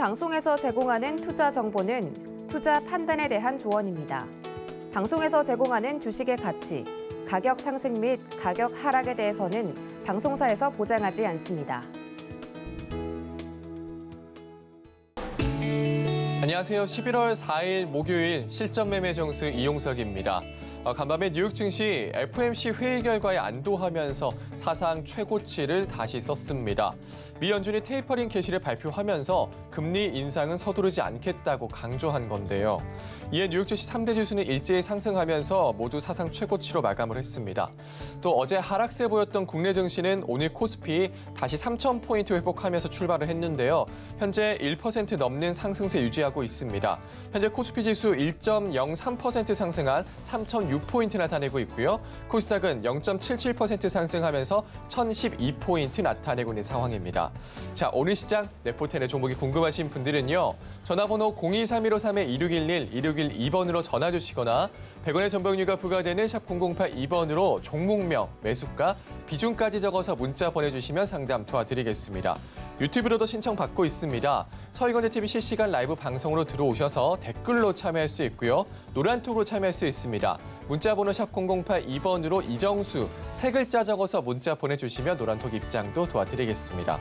방송에서 제공하는 투자 정보는 투자 판단에 대한 조언입니다. 방송에서 제공하는 주식의 가치, 가격 상승 및 가격 하락에 대해서는 방송사에서 보장하지 않습니다. 안녕하세요. 11월 4일 목요일 실전 매매 정수 이용석입니다. 어, 간밤에 뉴욕 증시 FOMC 회의 결과에 안도하면서 사상 최고치를 다시 썼습니다. 미 연준이 테이퍼링 개시를 발표하면서 금리 인상은 서두르지 않겠다고 강조한 건데요. 이에 뉴욕 증시 3대 지수는 일제히 상승하면서 모두 사상 최고치로 마감을 했습니다. 또 어제 하락세 보였던 국내 증시는 오늘 코스피 다시 3,000포인트 회복하면서 출발을 했는데요. 현재 1% 넘는 상승세 유지하고 있습니다. 현재 코스피 지수 1.03% 상승한 3,600 0.6포인트 나타내고 있고요. 코스닥은 0.77% 상승하면서 1012포인트 나타내고 있는 상황입니다. 자, 오늘 시장 네포텐의 종목이 궁금하신 분들은요. 전화번호 0 2 3 1 5 3 2 6 1 1 1612번으로 전화 주시거나 100원의 전병유가 부과되는 샵 0082번으로 종목명, 매수가, 비중까지 적어서 문자 보내주시면 상담 도와드리겠습니다. 유튜브로도 신청받고 있습니다. 서희건의 TV 실시간 라이브 방송으로 들어오셔서 댓글로 참여할 수 있고요. 노란톡으로 참여할 수 있습니다. 문자번호 샵 008번으로 2 이정수 세 글자 적어서 문자 보내주시면 노란톡 입장도 도와드리겠습니다.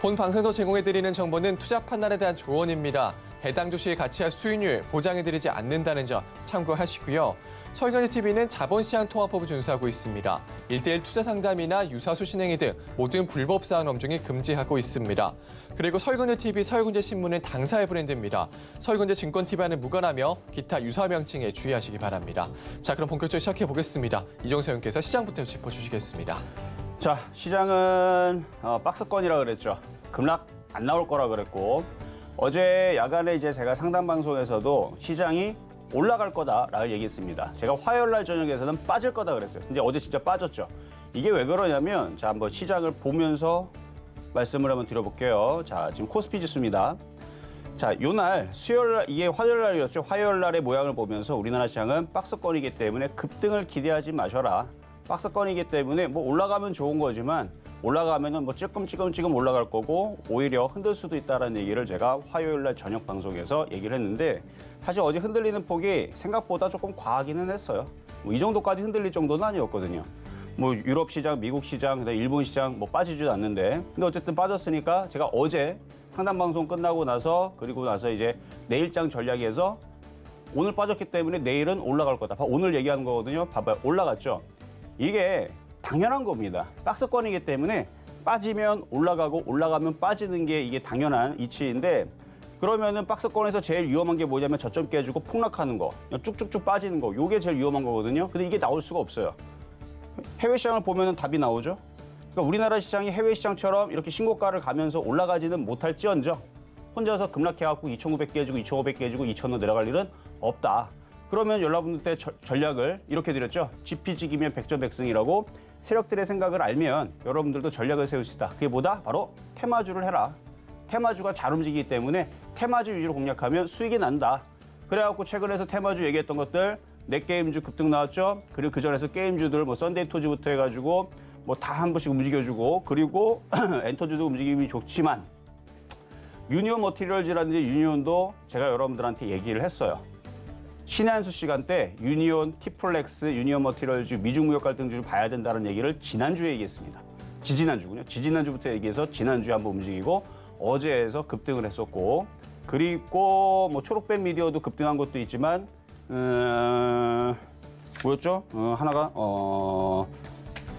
본 방송에서 제공해드리는 정보는 투자 판단에 대한 조언입니다. 해당 주식의 가치와 수익률 보장해드리지 않는다는 점 참고하시고요. 설경제 TV는 자본 시장통합법을 준수하고 있습니다. 1대1 투자 상담이나 유사수 신행위 등 모든 불법 사안 엄중히 금지하고 있습니다. 그리고 설경제 TV, 설경제 신문은 당사의 브랜드입니다. 설경제 증권 TV와는 무관하며 기타 유사 명칭에 주의하시기 바랍니다. 자, 그럼 본격적으로 시작해 보겠습니다. 이정서의께서 시장부터 짚어주시겠습니다. 자, 시장은 어, 박스권이라 그랬죠. 급락 안 나올 거라 그랬고 어제 야간에 이제 제가 상담 방송에서도 시장이 올라갈 거다라고 얘기했습니다. 제가 화요일 날 저녁에서는 빠질 거다 그랬어요. 근데 어제 진짜 빠졌죠. 이게 왜 그러냐면 자 한번 시장을 보면서 말씀을 한번 드려볼게요. 자 지금 코스피 지수입니다. 자, 요 날 수요일 날 이게 화요일 날이었죠. 화요일 날의 모양을 보면서 우리나라 시장은 박스권이기 때문에 급등을 기대하지 마셔라. 박스권이기 때문에 뭐 올라가면 좋은 거지만 올라가면은 뭐 찔끔찔끔찔끔 올라갈 거고 오히려 흔들 수도 있다라는 얘기를 제가 화요일 날 저녁 방송에서 얘기를 했는데 사실 어제 흔들리는 폭이 생각보다 조금 과하기는 했어요. 뭐 이 정도까지 흔들릴 정도는 아니었거든요. 뭐 유럽 시장, 미국 시장, 그다음 일본 시장 뭐 빠지지도 않는데 근데 어쨌든 빠졌으니까 제가 어제 상담 방송 끝나고 나서 그리고 나서 이제 내일장 전략에서 오늘 빠졌기 때문에 내일은 올라갈 거다. 오늘 얘기하는 거거든요. 봐봐요. 올라갔죠. 이게 당연한 겁니다. 박스권이기 때문에 빠지면 올라가고 올라가면 빠지는 게 이게 당연한 이치인데 그러면은 박스권에서 제일 위험한 게 뭐냐면 저점 깨지고 폭락하는 거, 쭉쭉쭉 빠지는 거, 요게 제일 위험한 거거든요. 근데 이게 나올 수가 없어요. 해외 시장을 보면은 답이 나오죠. 그러니까 우리나라 시장이 해외 시장처럼 이렇게 신고가를 가면서 올라가지는 못할지언정 혼자서 급락해갖고 2,900 깨지고 2,500 깨지고 2,000원 내려갈 일은 없다. 그러면 여러분들 때 전략을 이렇게 드렸죠. 지피지기면 백전백승이라고 세력들의 생각을 알면 여러분들도 전략을 세울 수 있다. 그게 뭐다? 바로 테마주를 해라. 테마주가 잘 움직이기 때문에 테마주 위주로 공략하면 수익이 난다. 그래갖고 최근에서 테마주 얘기했던 것들 넷게임주 급등 나왔죠. 그리고 그 전에서 게임주들 뭐 썬데이 토지부터 해가지고 뭐 다 한 번씩 움직여주고 그리고 엔터주도 움직임이 좋지만 유니온 머티리얼즈라든지 유니온도 제가 여러분들한테 얘기를 했어요. 신 한수 시간 때 유니온, 티플렉스, 유니온 머티럴즈 미중 무역 갈등주를 봐야 된다는 얘기를 지난주에 얘기했습니다. 지지난주군요. 지지난주부터 얘기해서 지난주에 한번 움직이고 어제에서 급등을 했었고 그리고 뭐 초록백 미디어도 급등한 것도 있지만 음, 뭐였죠? 어, 하나가 어,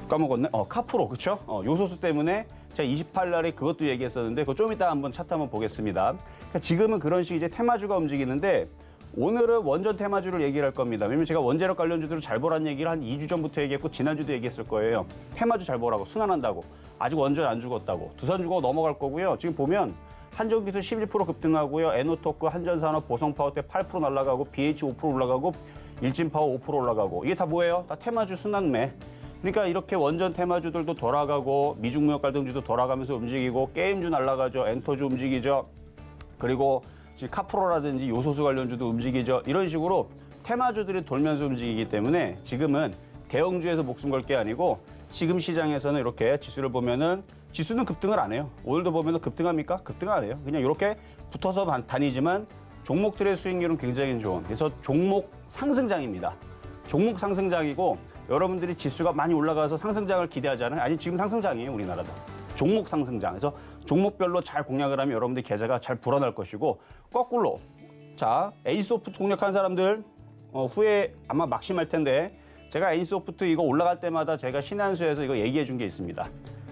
까먹었네. 어, 카프로 그렇죠? 어, 요소수 때문에 제가 28날에 그것도 얘기했었는데 그거 좀 이따 한번 차트 한번 보겠습니다. 그러니까 지금은 그런 식의 테마주가 움직이는데 오늘은 원전 테마주를 얘기를 할 겁니다. 왜냐면 제가 원재력 관련 주들을 잘보란 얘기를 한 2주 전부터 얘기했고 지난주도 얘기했을 거예요. 테마주 잘 보라고 순환한다고 아직 원전 안 죽었다고 두산 주고 넘어갈 거고요. 지금 보면 한전기술 11% 급등하고요. 에노토크, 한전산업, 보성파워때 8% 날라가고 BH 5% 올라가고 일진파워 5% 올라가고 이게 다 뭐예요? 다 테마주 순환매. 그러니까 이렇게 원전 테마주들도 돌아가고 미중무역 갈등주도 돌아가면서 움직이고 게임주 날라가죠 엔터주 움직이죠 그리고 카프로라든지 요소수 관련주도 움직이죠. 이런 식으로 테마주들이 돌면서 움직이기 때문에 지금은 대형주에서 목숨 걸 게 아니고 지금 시장에서는 이렇게 지수를 보면은 지수는 급등을 안 해요. 오늘도 보면은 급등합니까? 급등 안 해요. 그냥 이렇게 붙어서 다니지만 종목들의 수익률은 굉장히 좋은. 그래서 종목 상승장입니다. 종목 상승장이고 여러분들이 지수가 많이 올라가서 상승장을 기대하지 않아요. 아니 지금 상승장이에요 우리나라도. 종목 상승장. 에서 종목별로 잘 공략을 하면 여러분들 계좌가 잘 불어날 것이고 거꾸로 자 에이소프트 공략한 사람들 어, 후에 아마 막심할 텐데 제가 에이소프트 이거 올라갈 때마다 제가 신한수에서 이거 얘기해 준 게 있습니다.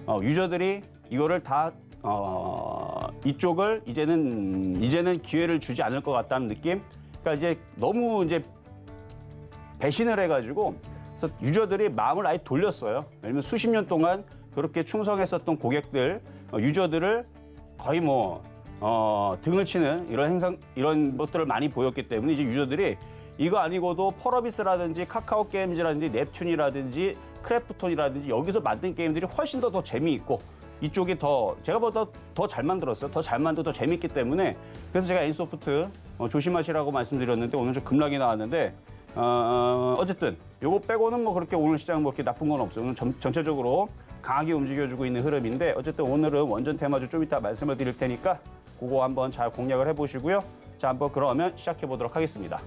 어, 유저들이 이거를 다 어, 이쪽을 이제는 이제는 기회를 주지 않을 것 같다는 느낌. 그러니까 이제 너무 이제 배신을 해가지고 그래서 유저들이 마음을 아예 돌렸어요. 왜냐면 수십 년 동안 그렇게 충성했었던 고객들 어, 유저들을 거의 뭐 어, 등을 치는 이런 행성 이런 것들을 많이 보였기 때문에 이제 유저들이 이거 아니고도 펄어비스라든지 카카오 게임즈라든지 넵튠이라든지 크래프톤이라든지 여기서 만든 게임들이 훨씬 더 더 재미있고 이쪽이 더 제가 보다 뭐 더잘 만들었어요. 더 잘만들어더 재밌기 때문에 그래서 제가 엔소프트 어, 조심하시라고 말씀드렸는데 오늘 좀 급락이 나왔는데 어, 어, 어쨌든 요거 빼고는 뭐 그렇게 오늘 시장 뭐 그렇게 나쁜 건 없어요. 오늘 전, 전체적으로 강하게 움직여주고 있는 흐름인데 어쨌든 오늘은 원전 테마주 좀 이따 말씀을 드릴 테니까 그거 한번 잘 공략을 해보시고요. 자, 한번 그러면 시작해 보도록 하겠습니다.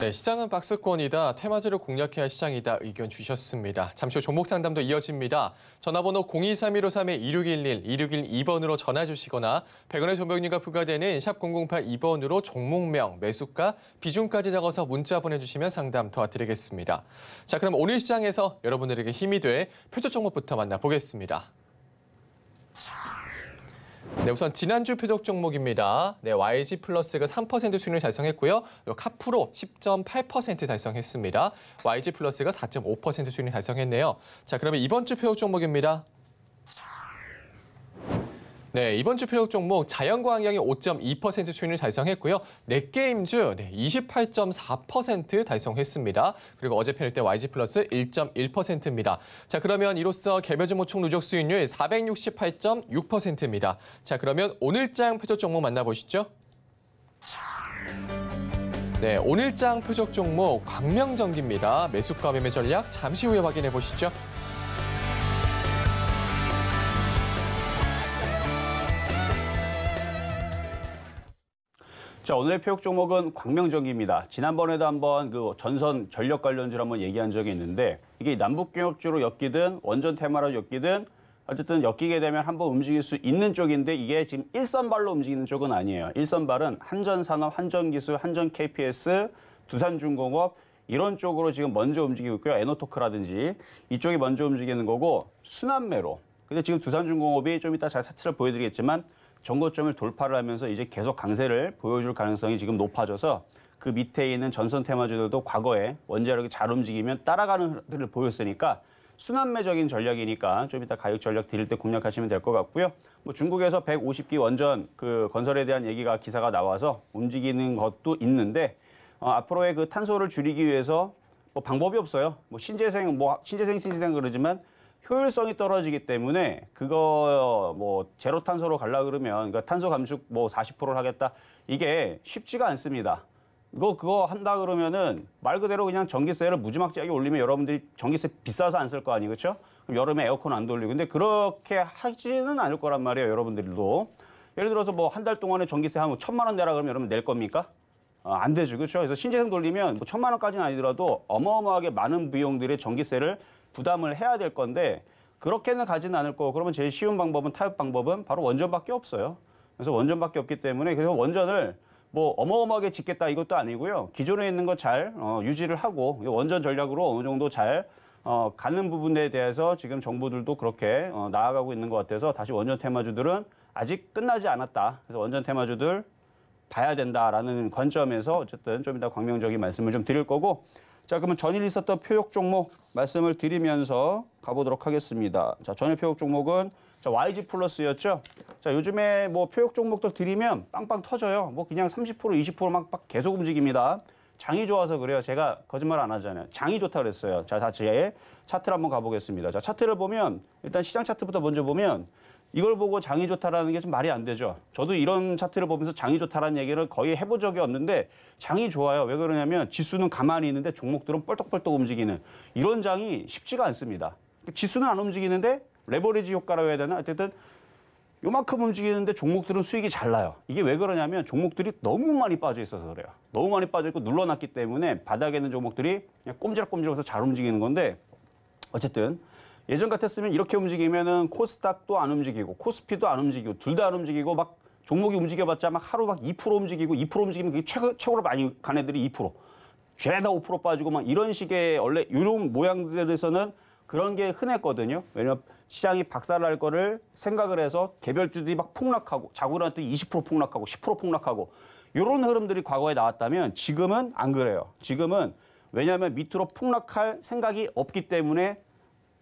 네, 시장은 박스권이다. 테마지를 공략해야 할 시장이다. 의견 주셨습니다. 잠시 후 종목 상담도 이어집니다. 전화번호 023-153-2611, 2612번으로 전화 주시거나 100원의 전병료가 부과되는 샵 0082번으로 종목명, 매수가, 비중까지 적어서 문자 보내주시면 상담 도와드리겠습니다. 자, 그럼 오늘 시장에서 여러분들에게 힘이 될 표적 종목부터 만나보겠습니다. 네, 우선 지난주 표적 종목입니다. 네, YG 플러스가 3% 수익률 달성했고요. 카프로 10.8% 달성했습니다. YG 플러스가 4.5% 수익률 달성했네요. 자, 그러면 이번 주 표적 종목입니다. 네, 이번 주 필력 종목 자연과 환경이 5.2% 수익을 달성했고요. 넷게임즈 네, 28.4% 달성했습니다. 그리고 어제 패일 때 YG 플러스 1.1%입니다. 자, 그러면 이로써 개별 종목 총 누적 수익률 468.6%입니다. 자, 그러면 오늘장 표적 종목 만나보시죠. 네, 오늘장 표적 종목 광명전기입니다. 매수과 매의 전략 잠시 후에 확인해 보시죠. 자, 오늘의 표육 종목은 광명전기입니다. 지난번에도 한번 그 전선 전력 관련주를 한번 얘기한 적이 있는데 이게 남북경협주로 엮이든 원전 테마로 엮이든 어쨌든 엮이게 되면 한번 움직일 수 있는 쪽인데 이게 지금 일선발로 움직이는 쪽은 아니에요. 일선발은 한전산업, 한전기술, 한전KPS, 두산중공업 이런 쪽으로 지금 먼저 움직이고 있고요. 에너토크라든지 이쪽이 먼저 움직이는 거고 순환매로 근데 지금 두산중공업이 좀 이따 잘 차트를 보여드리겠지만 전고점을 돌파를 하면서 이제 계속 강세를 보여줄 가능성이 지금 높아져서 그 밑에 있는 전선 테마주들도 과거에 원자력이 잘 움직이면 따라가는 흐름을 보였으니까 순환매적인 전략이니까 좀 이따 가격 전략 드릴 때 공략하시면 될 것 같고요. 뭐 중국에서 150기 원전 그 건설에 대한 얘기가 기사가 나와서 움직이는 것도 있는데 어, 앞으로의 그 탄소를 줄이기 위해서 뭐 방법이 없어요. 뭐 신재생 뭐 신재생 신재생 그러지만 효율성이 떨어지기 때문에 그거 뭐 제로 탄소로 갈라 그러면 그러니까 탄소 감축 뭐 40%를 하겠다 이게 쉽지가 않습니다. 이거 그거 한다 그러면은 말 그대로 그냥 전기세를 무지막지하게 올리면 여러분들이 전기세 비싸서 안 쓸 거 아니 그렇죠? 그럼 여름에 에어컨 안 돌리고 근데 그렇게 하지는 않을 거란 말이에요 여러분들도 예를 들어서 뭐 한 달 동안에 전기세 한 천만 원 내라 그러면 여러분 낼 겁니까? 아, 안 되죠 그렇죠? 그래서 신재생 돌리면 뭐 천만 원까지는 아니더라도 어마어마하게 많은 비용들의 전기세를 부담을 해야 될 건데 그렇게는 가지는 않을 거고 그러면 제일 쉬운 방법은 타협 방법은 바로 원전밖에 없어요. 그래서 원전밖에 없기 때문에 그래서 원전을 뭐 어마어마하게 짓겠다 이것도 아니고요. 기존에 있는 거 잘 어, 유지를 하고 원전 전략으로 어느 정도 잘 어, 가는 부분에 대해서 지금 정부들도 그렇게 어, 나아가고 있는 것 같아서 다시 원전 테마주들은 아직 끝나지 않았다. 그래서 원전 테마주들 봐야 된다라는 관점에서 어쨌든 좀 이따 광명적인 말씀을 좀 드릴 거고 자, 그러면 전일 있었던 표역 종목 말씀을 드리면서 가보도록 하겠습니다. 자, 전일 표역 종목은 자, YG 플러스였죠. 자, 요즘에 뭐표역 종목들 드리면 빵빵 터져요. 뭐 그냥 30% 20%막 막 계속 움직입니다. 장이 좋아서 그래요. 제가 거짓말 안 하잖아요. 장이 좋다 그랬어요. 자, 다시 차트를 한번 가보겠습니다. 자, 차트를 보면 일단 시장 차트부터 먼저 보면 이걸 보고 장이 좋다라는 게 좀 말이 안 되죠. 저도 이런 차트를 보면서 장이 좋다라는 얘기를 거의 해본 적이 없는데 장이 좋아요. 왜 그러냐면 지수는 가만히 있는데 종목들은 뻘떡뻘떡 움직이는 이런 장이 쉽지가 않습니다. 그러니까 지수는 안 움직이는데 레버리지 효과라고 해야 되나? 어쨌든 요만큼 움직이는데 종목들은 수익이 잘 나요. 이게 왜 그러냐면 종목들이 너무 많이 빠져 있어서 그래요. 너무 많이 빠져 있고 눌러놨기 때문에 바닥에 있는 종목들이 그냥 꼼지락꼼지락해서 잘 움직이는 건데 어쨌든 예전 같았으면 이렇게 움직이면은 코스닥도 안 움직이고 코스피도 안 움직이고 둘 다 안 움직이고 막 종목이 움직여봤자 막 하루 막 2% 움직이고 2% 움직이면 그게 최고, 최고로 많이 간 애들이 2% 죄다 5% 빠지고 막 이런 식의 원래 이런 모양들에서는 그런 게 흔했거든요. 왜냐면 시장이 박살날 거를 생각을 해서 개별주들이 막 폭락하고 자구한테 20% 폭락하고 10% 폭락하고 이런 흐름들이 과거에 나왔다면 지금은 안 그래요. 지금은 왜냐하면 밑으로 폭락할 생각이 없기 때문에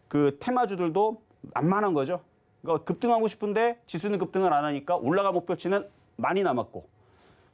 그 테마주들도 만만한 거죠. 그러니까 급등하고 싶은데 지수는 급등을 안 하니까 올라갈 목표치는 많이 남았고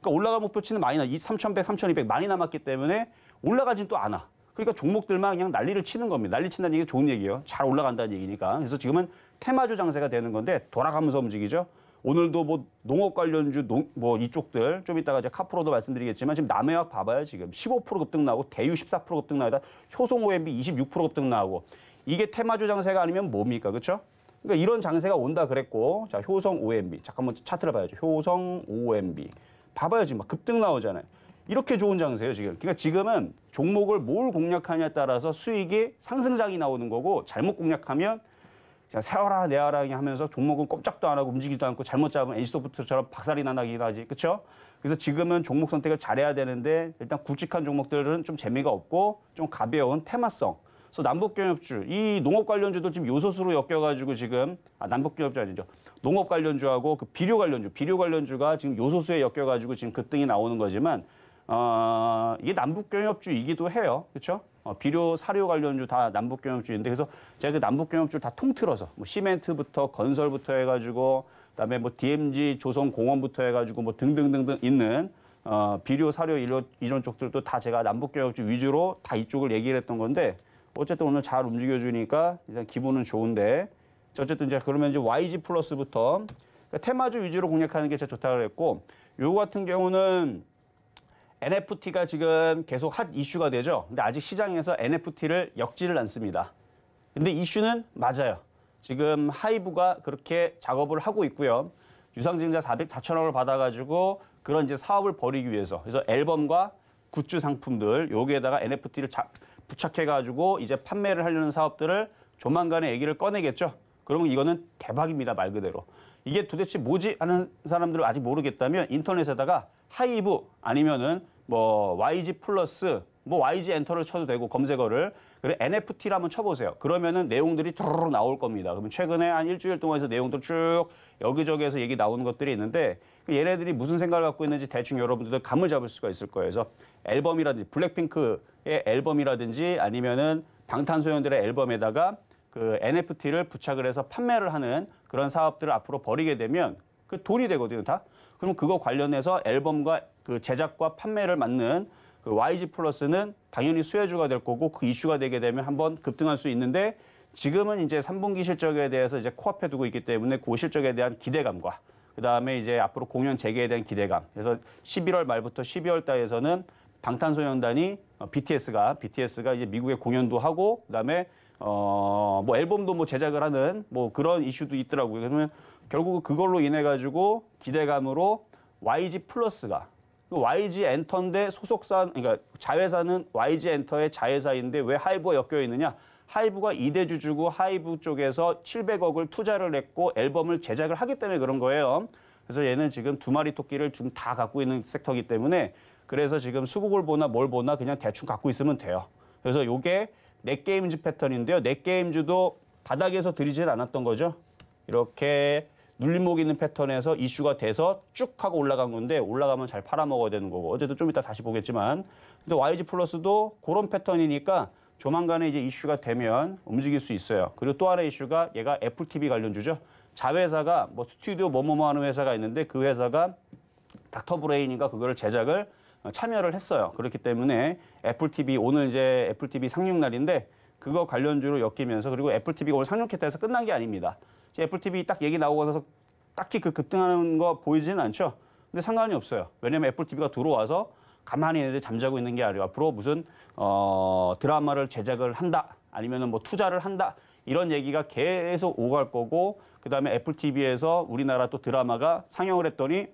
그러니까 올라갈 목표치는 많이 나. 3,100, 3,200 많이 남았기 때문에 올라가진 또 않아. 그러니까 종목들만 그냥 난리를 치는 겁니다. 난리 친다는 얘기 좋은 얘기예요. 잘 올라간다는 얘기니까. 그래서 지금은 테마주 장세가 되는 건데 돌아가면서 움직이죠. 오늘도 뭐 농업 관련주 농, 뭐 이쪽들 좀 이따가 이제 카프로도 말씀드리겠지만 지금 남해학 봐봐요 지금 15% 급등 나고 대유 14% 급등 나오다 효성 OMB 26% 급등 나오고 이게 테마주 장세가 아니면 뭡니까? 그렇죠? 그러니까 이런 장세가 온다 그랬고 자 효성 OMB 잠깐만 차트를 봐야죠. 효성 OMB 봐봐요 지금 막 급등 나오잖아요. 이렇게 좋은 장세예요 지금. 그러니까 지금은 종목을 뭘 공략하냐에 따라서 수익이 상승장이 나오는 거고 잘못 공략하면 그냥 세워라 내와라 하면서 종목은 꼼짝도 안 하고 움직이지도 않고 잘못 잡으면 엔씨소프트처럼 박살이 나나긴 하지 그렇죠? 그래서 지금은 종목 선택을 잘해야 되는데 일단 굵직한 종목들은 좀 재미가 없고 좀 가벼운 테마성 그래서 남북경협주 이 농업 관련주도 지금 요소수로 엮여가지고 지금 아, 남북경협주 아니죠. 농업 관련주하고 그 비료 관련주, 비료 관련주가 지금 요소수에 엮여가지고 지금 급등이 나오는 거지만 어, 이게 남북경협주이기도 해요. 그렇죠? 어, 비료, 사료 관련주 다 남북경협주인데 그래서 제가 그 남북경협주 다 통틀어서 뭐 시멘트부터 건설부터 해가지고 그다음에 뭐 DMG 조선공원부터 해가지고 뭐 등등등등 있는 어, 비료, 사료 이런 쪽들도 다 제가 남북경협주 위주로 다 이쪽을 얘기를 했던 건데 어쨌든 오늘 잘 움직여주니까 일단 기분은 좋은데 어쨌든 이제 그러면 이제 YG 플러스부터 그러니까 테마주 위주로 공략하는 게 제일 좋다고 그랬고 요거 같은 경우는 NFT가 지금 계속 핫 이슈가 되죠. 근데 아직 시장에서 NFT를 역지를 않습니다. 근데 이슈는 맞아요. 지금 하이브가 그렇게 작업을 하고 있고요. 유상증자 400, 천억을 받아가지고 그런 이제 사업을 벌이기 위해서 그래서 앨범과 굿즈 상품들 여기에다가 NFT를 자, 부착해가지고 이제 판매를 하려는 사업들을 조만간에 얘기를 꺼내겠죠. 그러면 이거는 대박입니다, 말 그대로. 이게 도대체 뭐지 하는 사람들을 아직 모르겠다면 인터넷에다가 하이브 아니면은 뭐 YG 플러스 뭐 YG 엔터를 쳐도 되고 검색어를 그리고 NFT를 한번 쳐보세요. 그러면은 내용들이 두루루 나올 겁니다. 그러면 최근에 한 일주일 동안에서 내용도쭉 여기저기에서 얘기 나오는 것들이 있는데 그 얘네들이 무슨 생각을 갖고 있는지 대충 여러분들도 감을 잡을 수가 있을 거예요. 그래서 앨범이라든지 블랙핑크의 앨범이라든지 아니면은 방탄소년들의 앨범에다가 그 NFT를 부착을 해서 판매를 하는 그런 사업들을 앞으로 벌이게 되면 그 돈이 되거든요, 다. 그럼 그거 관련해서 앨범과 그 제작과 판매를 맡는 그 YG 플러스는 당연히 수혜주가 될 거고 그 이슈가 되게 되면 한번 급등할 수 있는데 지금은 이제 3분기 실적에 대해서 이제 코앞에 두고 있기 때문에 그 실적에 대한 기대감과 그다음에 이제 앞으로 공연 재개에 대한 기대감. 그래서 11월 말부터 12월 달에서는 방탄소년단이 어, BTS가 BTS가 이제 미국에 공연도 하고 그다음에 어 뭐 앨범도 뭐 제작을 하는 뭐 그런 이슈도 있더라고요. 그러면 결국 그걸로 인해 가지고 기대감으로 YG 플러스가 그 YG 엔터인데 소속사 그러니까 자회사는 YG 엔터의 자회사인데 왜하이브가 엮여 있느냐? 하이브가 이대 주주고 하이브 쪽에서 700억을 투자를 했고 앨범을 제작을 하기 때문에 그런 거예요. 그래서 얘는 지금 두 마리 토끼를 좀 다 갖고 있는 섹터이기 때문에 그래서 지금 수국을 보나 뭘 보나 그냥 대충 갖고 있으면 돼요. 그래서 요게 넷게임즈 패턴인데요. 넷게임즈도 바닥에서 들이질 않았던 거죠. 이렇게 눌림목 있는 패턴에서 이슈가 돼서 쭉 하고 올라간 건데 올라가면 잘 팔아먹어야 되는 거고 어제도 좀 이따 다시 보겠지만 근데 YG 플러스도 그런 패턴이니까 조만간에 이제 이슈가 되면 움직일 수 있어요. 그리고 또하나 이슈가 얘가 애플 TV 관련주죠. 자회사가 뭐 스튜디오 뭐뭐뭐 하는 회사가 있는데 그 회사가 닥터 브레인인가 그거를 제작을 참여를 했어요. 그렇기 때문에 애플 TV 오늘 이제 애플 TV 상륙 날인데 그거 관련주로 엮이면서 그리고 애플 TV가 오늘 상륙했다 해서 끝난 게 아닙니다. 애플 TV 딱 얘기 나오고 나서 딱히 그 급등하는 거 보이지는 않죠. 근데 상관이 없어요. 왜냐면 애플 TV가 들어와서 가만히 얘네들 잠자고 있는 게아니고 앞으로 무슨 어, 드라마를 제작을 한다 아니면은 뭐 투자를 한다 이런 얘기가 계속 오갈 거고 그다음에 애플 TV에서 우리나라 또 드라마가 상영을 했더니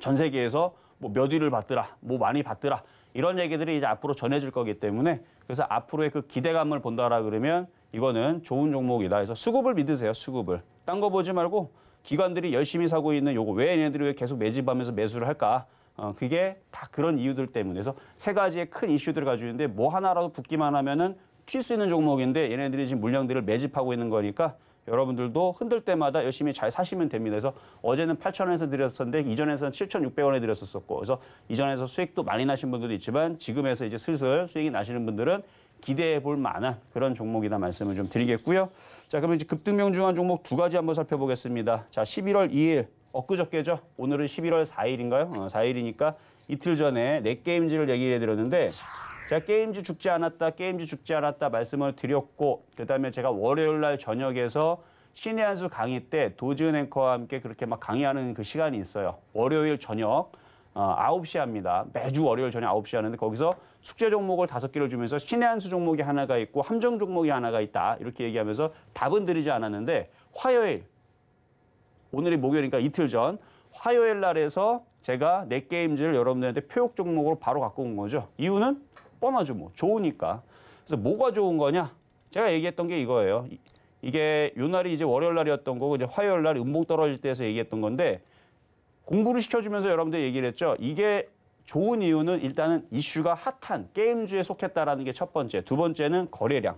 전 세계에서 뭐 몇 위를 받더라 뭐 많이 받더라 이런 얘기들이 이제 앞으로 전해질 거기 때문에 그래서 앞으로의 그 기대감을 본다라 그러면 이거는 좋은 종목이다 해서 수급을 믿으세요. 수급을. 딴 거 보지 말고 기관들이 열심히 사고 있는 요거 왜 얘네들이 왜 계속 매집하면서 매수를 할까? 어, 그게 다 그런 이유들 때문에. 그래서 세 가지의 큰 이슈들을 가지고 있는데 뭐 하나라도 붙기만 하면은 튈수 있는 종목인데 얘네들이 지금 물량들을 매집하고 있는 거니까 여러분들도 흔들 때마다 열심히 잘 사시면 됩니다. 그래서 어제는 8,000원에서 드렸었는데 이전에서는 7,600원에 드렸었고 그래서 이전에서 수익도 많이 나신 분들도 있지만 지금에서 이제 슬슬 수익이 나시는 분들은 기대해 볼 만한 그런 종목이다 말씀을 좀 드리겠고요. 자, 그러면 이제 급등명 중한 종목 두 가지 한번 살펴보겠습니다. 자, 11월 2일 엊그저께죠. 오늘은 11월 4일인가요? 어, 4일이니까 이틀 전에 넷게임즈를 얘기해 드렸는데 제가 게임즈 죽지 않았다, 게임즈 죽지 않았다 말씀을 드렸고 그다음에 제가 월요일 날 저녁에서 신의 한 수 강의 때 도지은 앵커와 함께 그렇게 막 강의하는 그 시간이 있어요. 월요일 저녁 어, 9시 합니다. 매주 월요일 저녁 9시 하는데 거기서 숙제 종목을 다섯 개를 주면서 신의 한 수 종목이 하나가 있고 함정 종목이 하나가 있다. 이렇게 얘기하면서 답은 드리지 않았는데 화요일 오늘이 목요일이니까 이틀 전 화요일 날에서 제가 내 게임즈를 여러분들한테 표육 종목으로 바로 갖고 온 거죠. 이유는 뻔하죠. 뭐 좋으니까. 그래서 뭐가 좋은 거냐? 제가 얘기했던 게 이거예요. 이게 요 날이 이제 월요일 날이었던 거고 이제 화요일 날 음봉 떨어질 때에서 얘기했던 건데 공부를 시켜주면서 여러분들 얘기를 했죠. 이게 좋은 이유는 일단은 이슈가 핫한 게임주에 속했다라는 게 첫 번째. 두 번째는 거래량.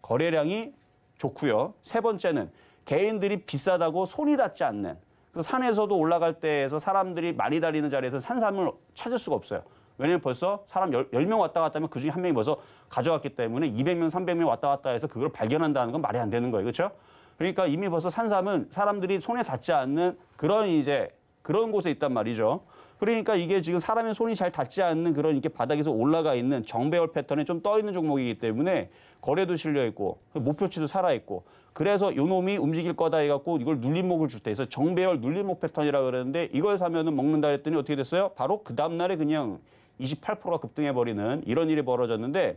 거래량이 좋고요. 세 번째는 개인들이 비싸다고 손이 닿지 않는. 그래서 산에서도 올라갈 때에서 사람들이 많이 달리는 자리에서 산삼을 찾을 수가 없어요. 왜냐면 벌써 사람 열 명 왔다 갔다 하면 그중에 한 명이 벌써 가져갔기 때문에 이백 명 삼백 명 왔다 갔다 해서 그걸 발견한다는 건 말이 안 되는 거예요. 그렇죠? 그러니까 이미 벌써 산삼은 사람들이 손에 닿지 않는 그런 이제 그런 곳에 있단 말이죠. 그러니까 이게 지금 사람의 손이 잘 닿지 않는 그런 이렇게 바닥에서 올라가 있는 정배열 패턴에 좀 떠 있는 종목이기 때문에 거래도 실려 있고 그 목표치도 살아 있고 그래서 요놈이 움직일 거다 해갖고 이걸 눌림목을 줄 때해서 정배열 눌림목 패턴이라 그러는데 이걸 사면은 먹는다 그랬더니 어떻게 됐어요? 바로 그 다음날에 그냥 28%가 급등해버리는 이런 일이 벌어졌는데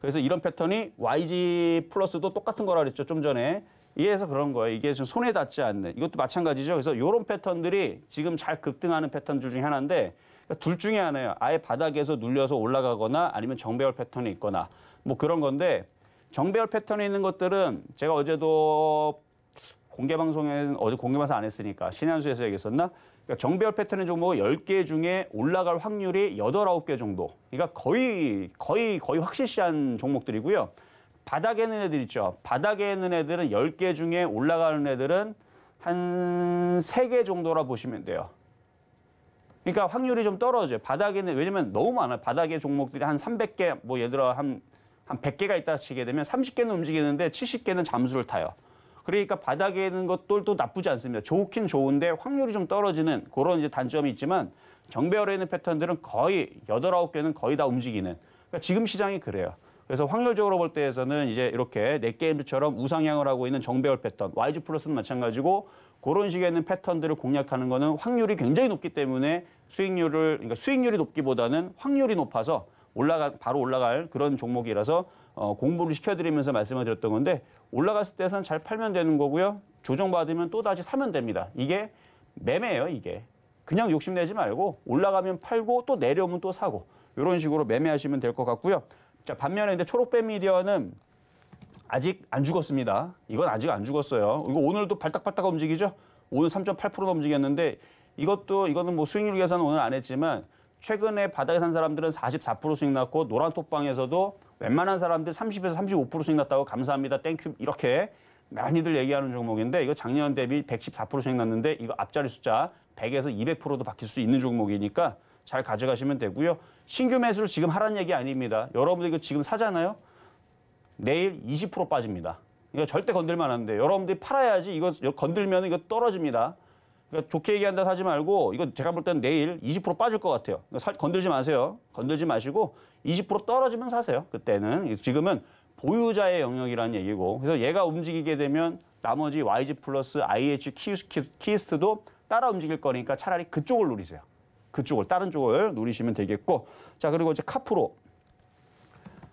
그래서 이런 패턴이 YG 플러스도 똑같은 거라 그랬죠 좀 전에 이해해서 그런 거예요. 이게 지금 손에 닿지 않는 이것도 마찬가지죠. 그래서 이런 패턴들이 지금 잘 급등하는 패턴들 중에 하나인데 그러니까 둘 중에 하나예요. 아예 바닥에서 눌려서 올라가거나 아니면 정배열 패턴이 있거나 뭐 그런 건데 정배열 패턴이 있는 것들은 제가 어제도 공개 방송에 어제 공개 방송 안 했으니까 신한수에서 얘기했었나? 그러니까 정배열 패턴의 종목 10개 중에 올라갈 확률이 8, 9개 정도. 그러니까 거의 거의 거의 확실시한 종목들이고요. 바닥에 있는 애들 있죠. 바닥에 있는 애들은 열 개 중에 올라가는 애들은 한 세 개 정도라 보시면 돼요. 그러니까 확률이 좀 떨어져요. 바닥에는 왜냐면 너무 많아요. 바닥에 종목들이 한 삼백 개 뭐 예를 들어 한한 100개가 있다 치게 되면 삼십 개는 움직이는데 칠십 개는 잠수를 타요. 그러니까 바닥에 있는 것들도 나쁘지 않습니다. 좋긴 좋은데 확률이 좀 떨어지는 그런 이제 단점이 있지만 정배열에 있는 패턴들은 거의 여덟 아홉 개는 거의 다 움직이는. 그러니까 지금 시장이 그래요. 그래서 확률적으로 볼 때에서는 이제 이렇게 넷게임즈처럼 우상향을 하고 있는 정배열 패턴, YG 플러스는 마찬가지고 그런 식의 있는 패턴들을 공략하는 거는 확률이 굉장히 높기 때문에 수익률을 그러니까 수익률이 높기보다는 확률이 높아서 올라가 바로 올라갈 그런 종목이라서 어, 공부를 시켜드리면서 말씀을 드렸던 건데 올라갔을 때선 잘 팔면 되는 거고요 조정받으면 또 다시 사면 됩니다 이게 매매예요 이게 그냥 욕심내지 말고 올라가면 팔고 또 내려오면 또 사고 이런 식으로 매매하시면 될 것 같고요 자, 반면에 근데 초록배 미디어는 아직 안 죽었습니다. 이건 아직 안 죽었어요. 이거 오늘도 발딱발딱 움직이죠? 오늘 3.8%움직였는데 이것도 이거는 뭐 수익률 계산은 오늘 안 했지만 최근에 바닥에 산 사람들은 44% 수익 났고 노란 톡방에서도 웬만한 사람들 30에서 35% 수익 났다고 감사합니다. 땡큐 이렇게 많이들 얘기하는 종목인데 이거 작년 대비 114% 수익 났는데 이거 앞자리 숫자 100에서 200%도 바뀔 수 있는 종목이니까 잘 가져가시면 되고요. 신규 매수를 지금 하라는 얘기 아닙니다. 여러분들 이거 지금 사잖아요. 내일 20% 빠집니다. 이거 절대 건들면 안돼 여러분들이 팔아야지 이거 건들면 이거 떨어집니다. 그러니까 좋게 얘기한다 사지 말고 이거 제가 볼 때는 내일 20% 빠질 것 같아요. 살, 건들지 마세요. 건들지 마시고 20% 떨어지면 사세요. 그때는 지금은 보유자의 영역이라는 얘기고 그래서 얘가 움직이게 되면 나머지 YG 플러스 IH 키스트도 따라 움직일 거니까 차라리 그쪽을 노리세요. 그쪽을 다른 쪽을 누리시면 되겠고 자 그리고 이제 카프로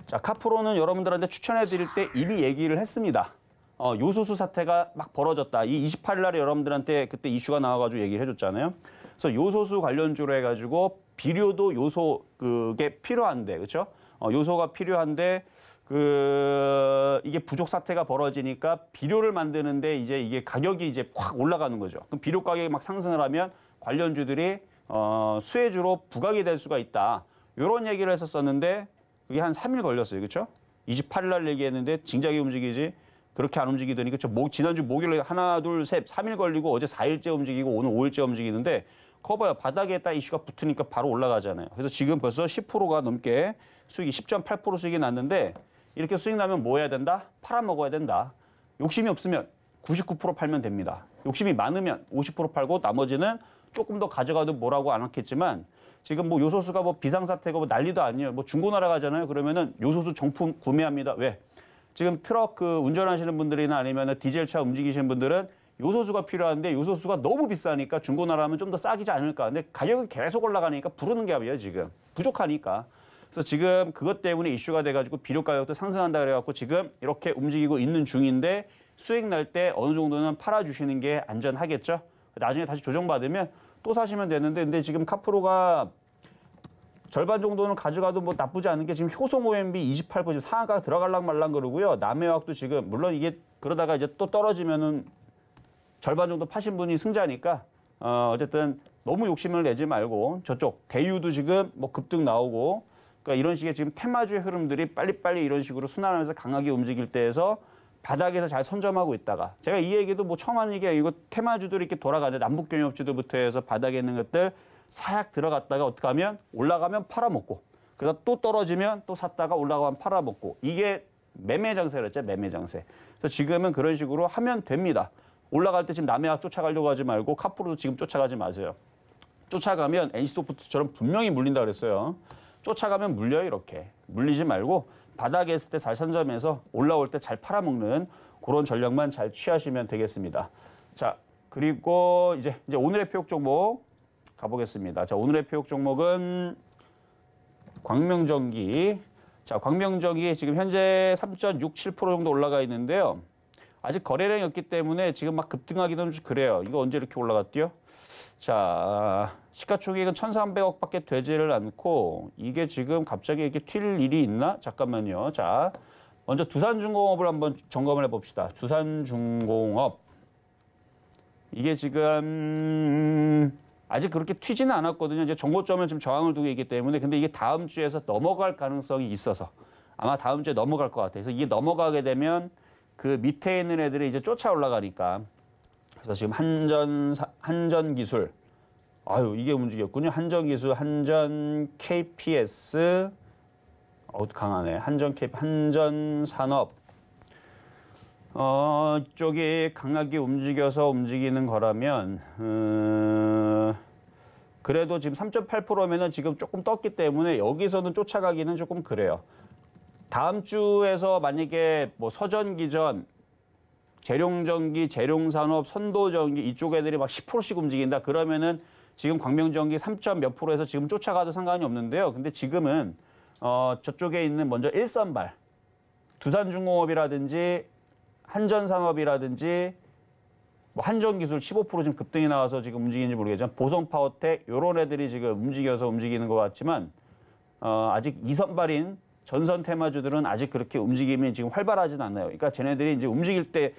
자 카프로는 여러분들한테 추천해 드릴 때 이미 얘기를 했습니다. 어, 요소수 사태가 막 벌어졌다. 이 28일 날에 여러분들한테 그때 이슈가 나와가지고 얘기를 해줬잖아요. 그래서 요소수 관련주로 해가지고 비료도 요소 그게 필요한데 그렇죠? 어, 요소가 필요한데 그 이게 부족 사태가 벌어지니까 비료를 만드는데 이제 이게 가격이 이제 확 올라가는 거죠. 그럼 비료 가격이 막 상승을 하면 관련주들이 어, 수혜주로 부각이 될 수가 있다. 이런 얘기를 했었었는데 그게 한 3일 걸렸어요. 그렇죠? 28일 날 얘기했는데 징작이 움직이지 그렇게 안 움직이더니 그렇죠? 목, 뭐, 지난주 목요일 하나, 둘, 셋, 3일 걸리고 어제 4일째 움직이고 오늘 5일째 움직이는데 커봐요. 바닥에 딱 이슈가 붙으니까 바로 올라가잖아요. 그래서 지금 벌써 10%가 넘게 수익이 10.8% 수익이 났는데 이렇게 수익 나면 뭐 해야 된다? 팔아먹어야 된다. 욕심이 없으면 99% 팔면 됩니다. 욕심이 많으면 50% 팔고 나머지는 조금 더 가져가도 뭐라고 안하겠지만 지금 뭐 요소수가 뭐 비상사태고 뭐 난리도 아니에요. 뭐 중고나라 가잖아요. 그러면은 요소수 정품 구매합니다. 왜? 지금 트럭 그 운전하시는 분들이나 아니면 디젤차 움직이시는 분들은 요소수가 필요한데 요소수가 너무 비싸니까 중고나라 하면 좀 더 싸기지 않을까. 근데 가격은 계속 올라가니까 부르는 게 아니에요, 지금. 부족하니까. 그래서 지금 그것 때문에 이슈가 돼가지고 비료 가격도 상승한다 그래갖고 지금 이렇게 움직이고 있는 중인데 수익 날 때 어느 정도는 팔아주시는 게 안전하겠죠? 나중에 다시 조정받으면 또 사시면 되는데 근데 지금 카프로가 절반 정도는 가져가도 뭐 나쁘지 않은 게 지금 효소 OMB 28% 지금 상한가 들어갈랑 말랑 그러고요. 남해학도 지금 물론 이게 그러다가 이제 또 떨어지면은 절반 정도 파신 분이 승자니까 어 어쨌든 너무 욕심을 내지 말고 저쪽 대유도 지금 뭐 급등 나오고 그러니까 이런 식의 지금 테마주의 흐름들이 빨리빨리 이런 식으로 순환하면서 강하게 움직일 때에서 바닥에서 잘 선점하고 있다가 제가 이 얘기도 뭐 처음 하는 얘기 이거 테마주들 이렇게 돌아가는데 남북경협지도부터 해서 바닥에 있는 것들 사약 들어갔다가 어떻게 하면 올라가면 팔아먹고 그래서 또 떨어지면 또 샀다가 올라가면 팔아먹고 이게 매매 장세를 했죠 매매 장세 그래서 지금은 그런 식으로 하면 됩니다 올라갈 때 지금 남해학 쫓아가려고 하지 말고 카프로도 지금 쫓아가지 마세요 쫓아가면 NC소프트처럼 분명히 물린다 그랬어요 쫓아가면 물려요 이렇게 물리지 말고 바닥에 있을 때잘 선점해서 올라올 때 잘 팔아먹는 그런 전략만 잘 취하시면 되겠습니다. 자, 그리고 이제, 이제 오늘의 표적 종목 가보겠습니다. 자, 오늘의 표적 종목은 광명전기. 자, 광명전기 지금 현재 3.67% 정도 올라가 있는데요. 아직 거래량이 없기 때문에 지금 막 급등하기도 좀 그래요. 이거 언제 이렇게 올라갔대요? 자, 시가총액은 1,300억밖에 되지를 않고 이게 지금 갑자기 이렇게 튈 일이 있나? 잠깐만요. 자, 먼저 두산중공업을 한번 점검을 해봅시다. 두산중공업 이게 지금 아직 그렇게 튀지는 않았거든요. 이제 정고점은 지금 저항을 두고 있기 때문에 근데 이게 다음 주에서 넘어갈 가능성이 있어서 아마 다음 주에 넘어갈 것 같아요. 그래서 이게 넘어가게 되면 그 밑에 있는 애들이 이제 쫓아 올라가니까 그래서 지금 한전 한전 기술 아유 이게 움직였군요. 한전기술, 한전 KPS 어 강하네. 한전 K p 한전 산업 어 쪽이 강하게 움직여서 움직이는 거라면 음, 그래도 지금 3.8%면은 지금 조금 떴기 때문에 여기서는 쫓아가기는 조금 그래요. 다음 주에서 만약에 뭐 서전기전 재룡전기, 재룡산업, 선도전기 이쪽 애들이 막 10%씩 움직인다 그러면은 지금 광명전기 3점 몇 프로에서 지금 쫓아가도 상관이 없는데요. 근데 지금은 어, 저쪽에 있는 먼저 일선발 두산중공업이라든지 한전산업이라든지 뭐 한전기술 15% 지금 급등이 나와서 지금 움직이는지 모르겠지만 보성파워텍 이런 애들이 지금 움직여서 움직이는 것 같지만 어, 아직 이선발인 전선 테마주들은 아직 그렇게 움직임이 지금 활발하진 않아요. 그러니까 쟤네들이 이제 움직일 때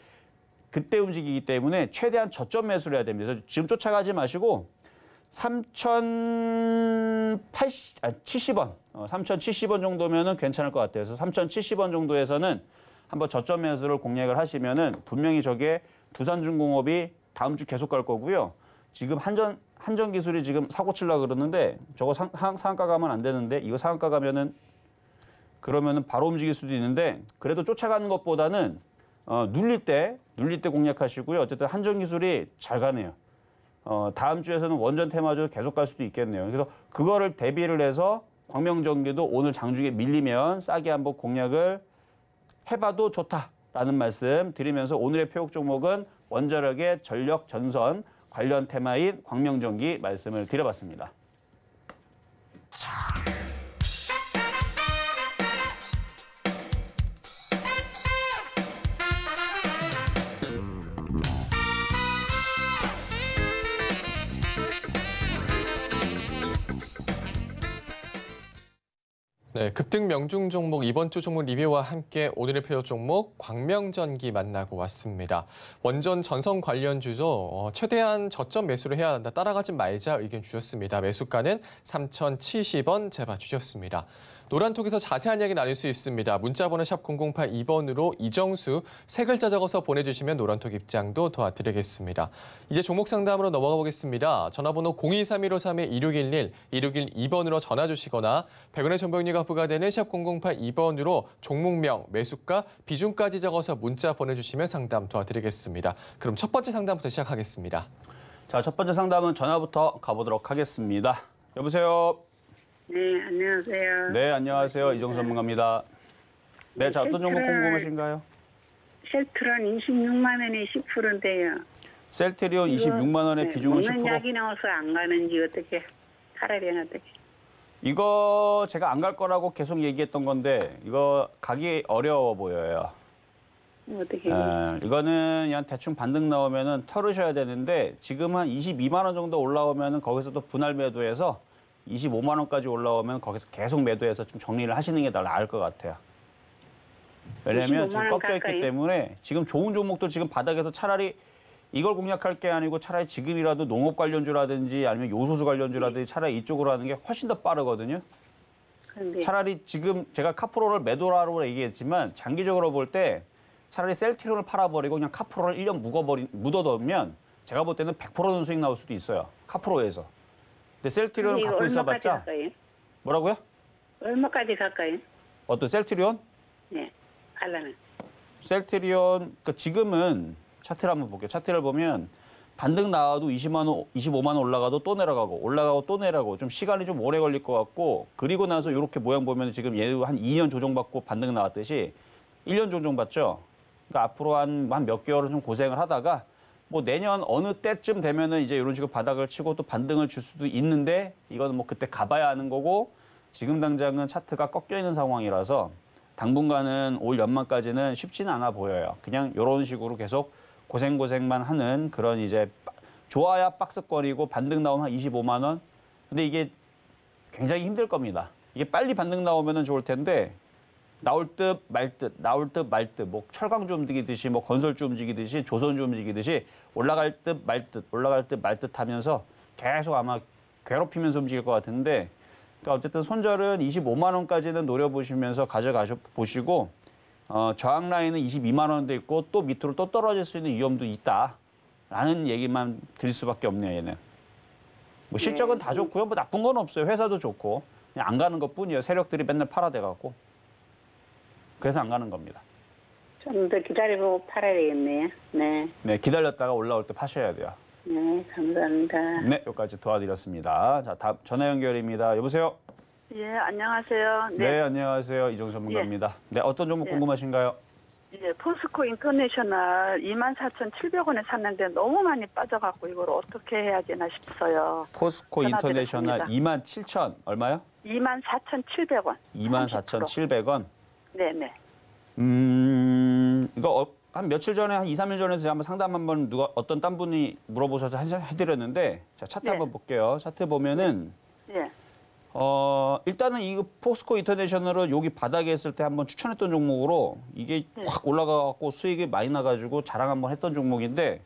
그때 움직이기 때문에 최대한 저점 매수를 해야 됩니다. 지금 쫓아가지 마시고 3,080, 아, 70원, 어, 3,070원 정도면은 괜찮을 것 같아요. 그래서 3,070원 정도에서는 한번 저점 매수를 공략을 하시면은 분명히 저게 두산중공업이 다음 주 계속 갈 거고요. 지금 한전 한전 기술이 지금 사고 칠라 그러는데 저거 상, 상한가 가면 안 되는데 이거 상한가 가면은 그러면은 바로 움직일 수도 있는데 그래도 쫓아가는 것보다는 어, 눌릴 때 눌릴 때 공략하시고요. 어쨌든 한전 기술이 잘 가네요. 어, 다음 주에서는 원전 테마주 계속 갈 수도 있겠네요. 그래서 그거를 대비를 해서 광명전기도 오늘 장중에 밀리면 싸게 한번 공략을 해봐도 좋다라는 말씀 드리면서 오늘의 표적 종목은 원자력의 전력 전선 관련 테마인 광명전기 말씀을 드려봤습니다. 네, 급등 명중 종목 이번 주 종목 리뷰와 함께 오늘의 표요 종목 광명전기 만나고 왔습니다. 원전 전선 관련 주죠. 어, 최대한 저점 매수를 해야 한다. 따라가지 말자 의견 주셨습니다. 매수가는 3,070원 제발 주셨습니다. 노란톡에서 자세한 이야기 나눌 수 있습니다. 문자번호 샵 0082번으로 이정수 세 글자 적어서 보내주시면 노란톡 입장도 도와드리겠습니다. 이제 종목 상담으로 넘어가 보겠습니다. 전화번호 0 2 3 1 5 3 2 6 1 1 2612번으로 전화 주시거나 100원의 전병리가 부과되는 샵 0082번으로 종목명, 매수가, 비중까지 적어서 문자 보내주시면 상담 도와드리겠습니다. 그럼 첫 번째 상담부터 시작하겠습니다. 자, 첫 번째 상담은 전화부터 가보도록 하겠습니다. 여보세요? 네, 안녕하세요. 네, 안녕하세요. 네, 이정 네. 전문가입니다. 네, 네, 자 어떤 정보 궁금하신가요? 셀트론 26만 원에 10%인데요. 셀트리온 26만 원의 네, 비중은 10%. 먹는 약이 나와서 안 가는지 어떻게 하라면 어떻게. 이거 제가 안 갈 거라고 계속 얘기했던 건데 이거 가기 어려워 보여요. 뭐 어떻게? 에, 네, 이거는 그냥 대충 반등 나오면 털으셔야 되는데 지금 한 22만 원 정도 올라오면 거기서도 분할 매도해서 25만 원까지 올라오면 거기서 계속 매도해서 좀 정리를 하시는 게더 나을 것 같아요. 왜냐하면 지금 꺾여 있기 때문에 지금 좋은 종목도 지금 바닥에서 차라리 이걸 공략할 게 아니고 차라리 지금이라도 농업 관련주라든지 아니면 요소수 관련주라든지 네. 차라리 이쪽으로 하는 게 훨씬 더 빠르거든요. 근 차라리 지금 제가 카프로를 매도라고 얘기했지만 장기적으로 볼 때 차라리 셀티리온을 팔아버리고 그냥 카프로를 1년 묵어버린 묻어두면 제가 볼 때는 100%는 수익 나올 수도 있어요. 카프로에서. 근데 셀트리온 근 갖고 있어봤자 뭐라고요? 얼마까지 가까이? 어떤 셀트리온? 네, 갈라는 셀트리온 그 그러니까 지금은 차트를 한번 볼게요. 차트를 보면 반등 나와도 20만 원, 25만 원 올라가도 또 내려가고 올라가고 또 내려가고 좀 시간이 좀 오래 걸릴 것 같고 그리고 나서 이렇게 모양 보면 지금 얘도 한 2년 조정받고 반등 나왔듯이 1년 조정받죠. 그러니까 앞으로 한 몇 개월은 좀 고생을 하다가 뭐 내년 어느 때쯤 되면은 이제 이런 식으로 바닥을 치고 또 반등을 줄 수도 있는데 이거는 뭐 그때 가봐야 하는 거고 지금 당장은 차트가 꺾여 있는 상황이라서 당분간은 올 연말까지는 쉽지는 않아 보여요. 그냥 이런 식으로 계속 고생고생만 하는 그런 이제 좋아야 박스권이고 반등 나오면 25만 원. 근데 이게 굉장히 힘들 겁니다. 이게 빨리 반등 나오면 좋을 텐데 나올 듯 말 듯, 나올 듯 말 듯, 뭐 철강주 움직이듯이, 뭐 건설주 움직이듯이, 조선주 움직이듯이 올라갈 듯 말 듯, 올라갈 듯 말 듯 하면서 계속 아마 괴롭히면서 움직일 것 같은데 그러니까 어쨌든 손절은 25만 원까지는 노려보시면서 가져가셔 보시고 어, 저항 라인은 22만 원도 있고 또 밑으로 또 떨어질 수 있는 위험도 있다라는 얘기만 드릴 수밖에 없네요. 얘는 뭐 실적은 네. 다 좋고요, 뭐 나쁜 건 없어요. 회사도 좋고 그냥 안 가는 것뿐이에요. 세력들이 맨날 팔아대갖고. 그래서 안 가는 겁니다. 좀 더 기다리고 팔아야 되겠네요. 네. 네, 기다렸다가 올라올 때 파셔야 돼요. 네, 감사합니다. 네, 여기까지 도와드렸습니다. 자, 답 전화 연결입니다. 여보세요. 예, 안녕하세요. 네, 네 안녕하세요. 이종 전문가입니다. 예. 네, 어떤 종목 네. 궁금하신가요? 예, 포스코 인터내셔널 24,700원에 샀는데 너무 많이 빠져갖고 이걸 어떻게 해야 되나 싶어요. 포스코 인터내셔널 27,000 얼마요? 24,700원. 24,700원. 네네. 음, 이거 어, 한 며칠 전에 한 2, 3일 전에 제가 한번 상담 한번 누가 어떤 딴 분이 물어보셔서 해드렸는데 자 차트 네. 한번 볼게요. 차트 보면은 네. 어 일단은 이거 포스코 인터내셔널은 여기 바닥에 있을 때 한번 추천했던 종목으로 이게 네. 확 올라가갖고 수익이 많이 나가지고 자랑 한번 했던 종목인데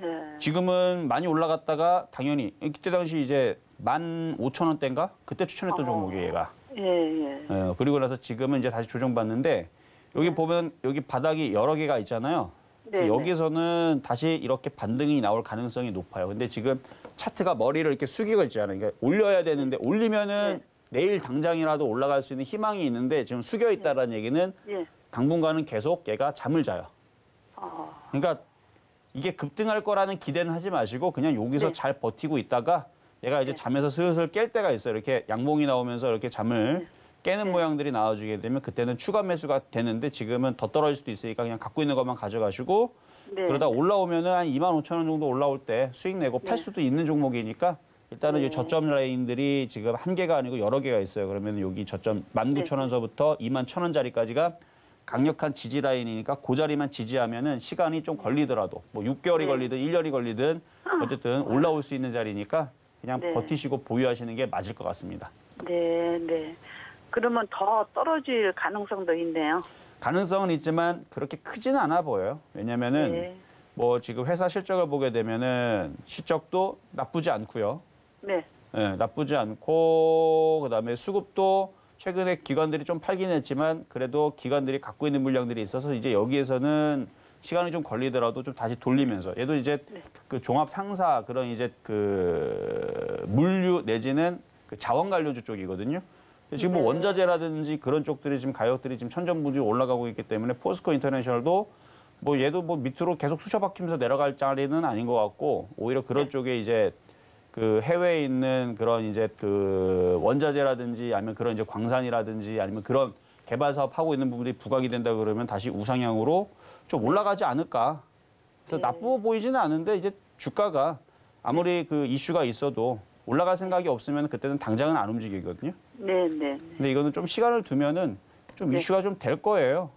네. 지금은 많이 올라갔다가 당연히 그때 당시 이제 만 오천 원대인가 그때 추천했던 어... 종목이에요 얘가. 예, 예. 어, 그리고 나서 지금은 이제 다시 조정받는데 여기 네. 보면 여기 바닥이 여러 개가 있잖아요. 네, 네, 여기서는 다시 이렇게 반등이 나올 가능성이 높아요. 근데 지금 차트가 머리를 이렇게 숙이고 있잖아요. 그러니까 올려야 되는데 올리면은 네. 내일 당장이라도 올라갈 수 있는 희망이 있는데 지금 숙여 있다라는 얘기는 예. 당분간은 계속 얘가 잠을 자요. 아. 그러니까 이게 급등할 거라는 기대는 하지 마시고 그냥 여기서 네. 잘 버티고 있다가 얘가 이제 네. 잠에서 슬슬 깰 때가 있어요. 이렇게 양봉이 나오면서 이렇게 잠을 네. 깨는 네. 모양들이 나와주게 되면 그때는 추가 매수가 되는데 지금은 더 떨어질 수도 있으니까 그냥 갖고 있는 것만 가져가시고 네. 그러다 올라오면은 한 2만 5천 원 정도 올라올 때 수익 내고 팔 수도 있는 종목이니까 일단은 이 저점 라인들이 지금 한 개가 아니고 여러 개가 있어요. 그러면 여기 저점 1 9천원서부터2 1천원짜리까지가 강력한 지지 라인이니까 그 자리만 지지하면은 시간이 좀 걸리더라도 뭐 6개월이 걸리든 1년이 걸리든 어쨌든 올라올 수 있는 자리니까 그냥 네. 버티시고 보유하시는 게 맞을 것 같습니다. 네, 네. 그러면 더 떨어질 가능성도 있네요. 가능성은 있지만 그렇게 크지는 않아 보여요. 왜냐면은 네. 뭐 지금 회사 실적을 보게 되면은 실적도 나쁘지 않고요. 네. 네, 나쁘지 않고 그다음에 수급도 최근에 기관들이 좀 팔긴 했지만 그래도 기관들이 갖고 있는 물량들이 있어서 이제 여기에서는 시간이 좀 걸리더라도 좀 다시 돌리면서 얘도 이제 그 종합 상사 그런 이제 그 물류 내지는 그 자원 관련주 쪽이거든요. 지금 뭐 네. 원자재라든지 그런 쪽들이 지금 가격들이 지금 천정부지 올라가고 있기 때문에 포스코 인터내셔널도 뭐 얘도 뭐 밑으로 계속 수셔박히면서 내려갈 자리는 아닌 것 같고 오히려 그런 네. 쪽에 이제 그 해외에 있는 그런 이제 그 원자재라든지 아니면 그런 이제 광산이라든지 아니면 그런 개발 사업하고 있는 부분들이 부각이 된다 그러면 다시 우상향으로 좀 올라가지 않을까. 그래서 음. 예. 나쁘 보이지는 않은데 이제 주가가 아무리 그 이슈가 있어도 올라갈 생각이 없으면 그때는 당장은 안 움직이거든요. 네, 네. 근데 이거는 좀 시간을 두면은 좀 네. 이슈가 좀 될 거예요.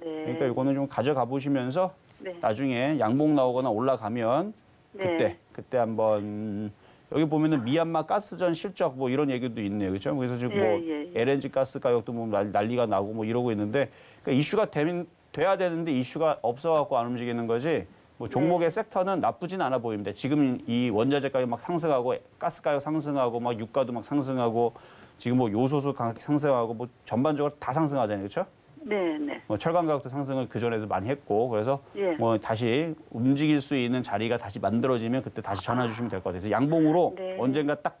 네. 그러니까 이거는 좀 가져가 보시면서 네. 나중에 양봉 나오거나 올라가면 네. 그때 그때 한번 여기 보면은 미얀마 가스전 실적 뭐 이런 얘기도 있네요. 그렇죠? 그래서 지금 뭐 예, 예, 예. LNG 가스 가격도 뭐 난리가 나고 뭐 이러고 있는데 그러니까 이슈가 되면 돼야 되는데 이슈가 없어 갖고 안 움직이는 거지. 뭐 종목의 네. 섹터는 나쁘진 않아 보입니다. 지금 이 원자재 가격 막 상승하고 가스 가격 상승하고 막 유가도 막 상승하고 지금 뭐 요소수 가격 상승하고 뭐 전반적으로 다 상승하잖아요. 그렇죠? 네, 뭐 철강 가격도 상승을 그 전에도 많이 했고 그래서 예. 뭐 다시 움직일 수 있는 자리가 다시 만들어지면 그때 다시 전화 아. 주시면 될 것 같아요. 그래서 양봉으로 네. 언젠가 딱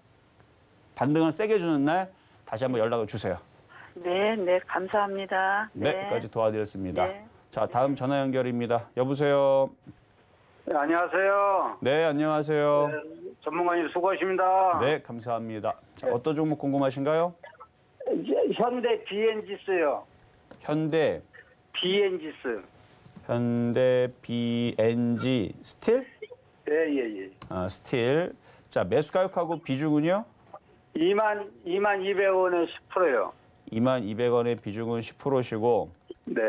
반등을 세게 주는 날 다시 한번 연락을 주세요. 네, 네, 감사합니다. 네, 여기까지 도와드렸습니다. 네. 자, 다음 네. 전화 연결입니다. 여보세요. 네, 안녕하세요. 네, 안녕하세요. 네, 전문가님 수고하십니다. 네, 감사합니다. 자, 어떤 종목 궁금하신가요? 현대 BNG 쓰요. 현대 비엔지스 현대 비엔지 스틸? 예예예. 어, 예, 예. 아, 스틸. 자 매수 가격하고 비중은요? 2만 2만 200원에 10%요. 2만 200원의 비중은 10%시고. 네.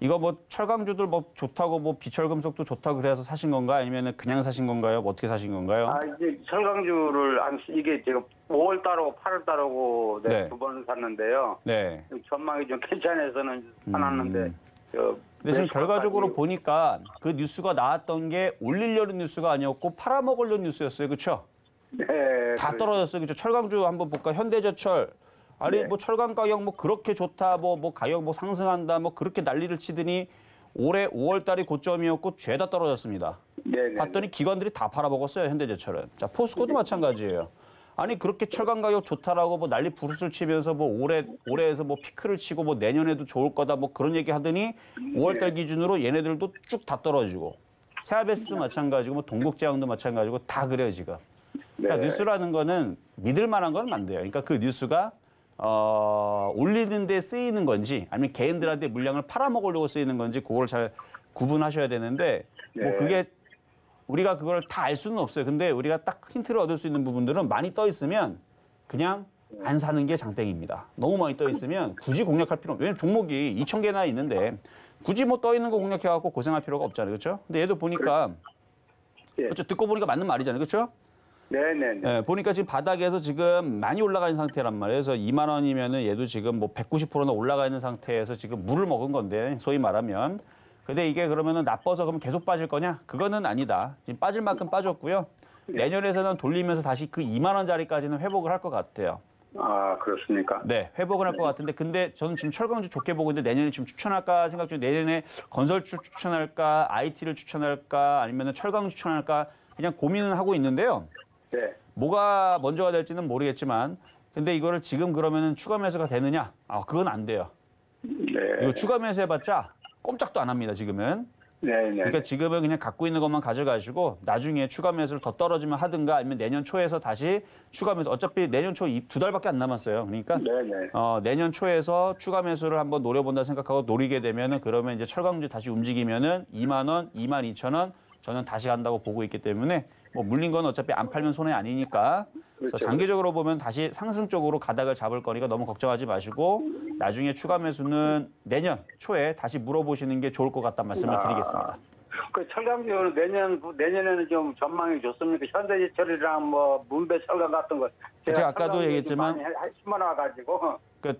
이거 뭐 철강주들 뭐 좋다고 뭐 비철금속도 좋다 그래서 사신 건가 아니면 그냥 사신 건가요? 뭐 어떻게 사신 건가요? 아 이제 철강주를 안 이게 제가 5월 따르고 8월 따르고 네, 네. 두번 샀는데요. 네. 전망이 좀 괜찮아서는 사놨는데. 음. 지금 결과적으로 아니고. 보니까 그 뉴스가 나왔던 게 올리려는 뉴스가 아니었고 팔아먹으려는 뉴스였어요. 그렇죠? 네. 다 그렇죠. 떨어졌어요. 그렇죠? 철강주 한번 볼까? 현대제철. 아니 네. 뭐 철강 가격 뭐 그렇게 좋다. 뭐뭐 뭐 가격 뭐 상승한다. 뭐 그렇게 난리를 치더니 올해 5월 달이 고점이었고 죄다 떨어졌습니다. 네, 네, 네, 봤더니 기관들이 다 팔아먹었어요. 현대제철은. 자, 포스코도 네. 마찬가지예요. 아니 그렇게 철강 가격 좋다라고 뭐 난리 부르스를 치면서 뭐 올해 올해에서 뭐 피크를 치고 뭐 내년에도 좋을 거다 뭐 그런 얘기 하더니 5월달 기준으로 얘네들도 쭉 다 떨어지고 세아베스도 네. 마찬가지고 뭐 동국제왕도 마찬가지고 다 그래요 지금. 그러니까 네. 뉴스라는 거는 믿을 만한 건 안 돼요. 그러니까 그 뉴스가 어, 올리는 데 쓰이는 건지 아니면 개인들한테 물량을 팔아먹으려고 쓰이는 건지 그걸 잘 구분하셔야 되는데 뭐 네. 그게 우리가 그걸 다 알 수는 없어요. 근데 우리가 딱 힌트를 얻을 수 있는 부분들은 많이 떠 있으면 그냥 안 사는 게 장땡입니다. 너무 많이 떠 있으면 굳이 공략할 필요 없어요. 왜냐면 종목이 2천 개나 있는데 굳이 뭐 떠 있는 거 공략해 갖고 고생할 필요가 없잖아요. 그렇죠? 근데 얘도 보니까 그렇죠. 듣고 보니까 맞는 말이잖아요. 그렇죠? 네네. 네, 예, 보니까 지금 바닥에서 지금 많이 올라가 있는 상태란 말이에요. 그래서 2만 원이면은 얘도 지금 뭐 190%나 올라가 있는 상태에서 지금 물을 먹은 건데 소위 말하면 근데 이게 그러면은 나빠서 그럼 계속 빠질 거냐? 그거는 아니다. 지금 빠질 만큼 빠졌고요. 네. 내년에서는 돌리면서 다시 그 2만 원짜리까지는 회복을 할 것 같아요. 아 그렇습니까? 네, 회복을 할것 네. 같은데 근데 저는 지금 철강주 좋게 보고 있는데 내년에 지금 추천할까 생각 중에 내년에 건설주 추천할까, IT를 추천할까, 아니면 철강주 추천할까 그냥 고민은 하고 있는데요. 네. 뭐가 먼저가 될지는 모르겠지만 근데 이거를 지금 그러면은 추가 매수가 되느냐? 아 그건 안 돼요. 네. 이거 추가 매수해봤자 꼼짝도 안 합니다, 지금은. 네, 네. 그러니까 지금은 그냥 갖고 있는 것만 가져가시고 나중에 추가 매수를 더 떨어지면 하든가 아니면 내년 초에서 다시 추가 매수 어차피 내년 초 두 달밖에 안 남았어요. 그러니까 네네. 네. 어, 내년 초에서 추가 매수를 한번 노려본다 생각하고 노리게 되면은 그러면 이제 철강주 다시 움직이면은 2만 원, 2만 2천 원 저는 다시 간다고 보고 있기 때문에 뭐 물린 건 어차피 안 팔면 손해 아니니까 그렇죠. 장기적으로 보면 다시 상승 쪽으로 가닥을 잡을 거니까 너무 걱정하지 마시고 나중에 추가 매수는 내년 초에 다시 물어보시는 게 좋을 것 같다는 말씀을 아. 드리겠습니다. 그 철강주는 내년 내년에는 좀 전망이 좋습니까? 현대제철이랑 뭐 문배 철강 같은 거 제가, 제가 아까도 얘기했지만 신문화 가지고 그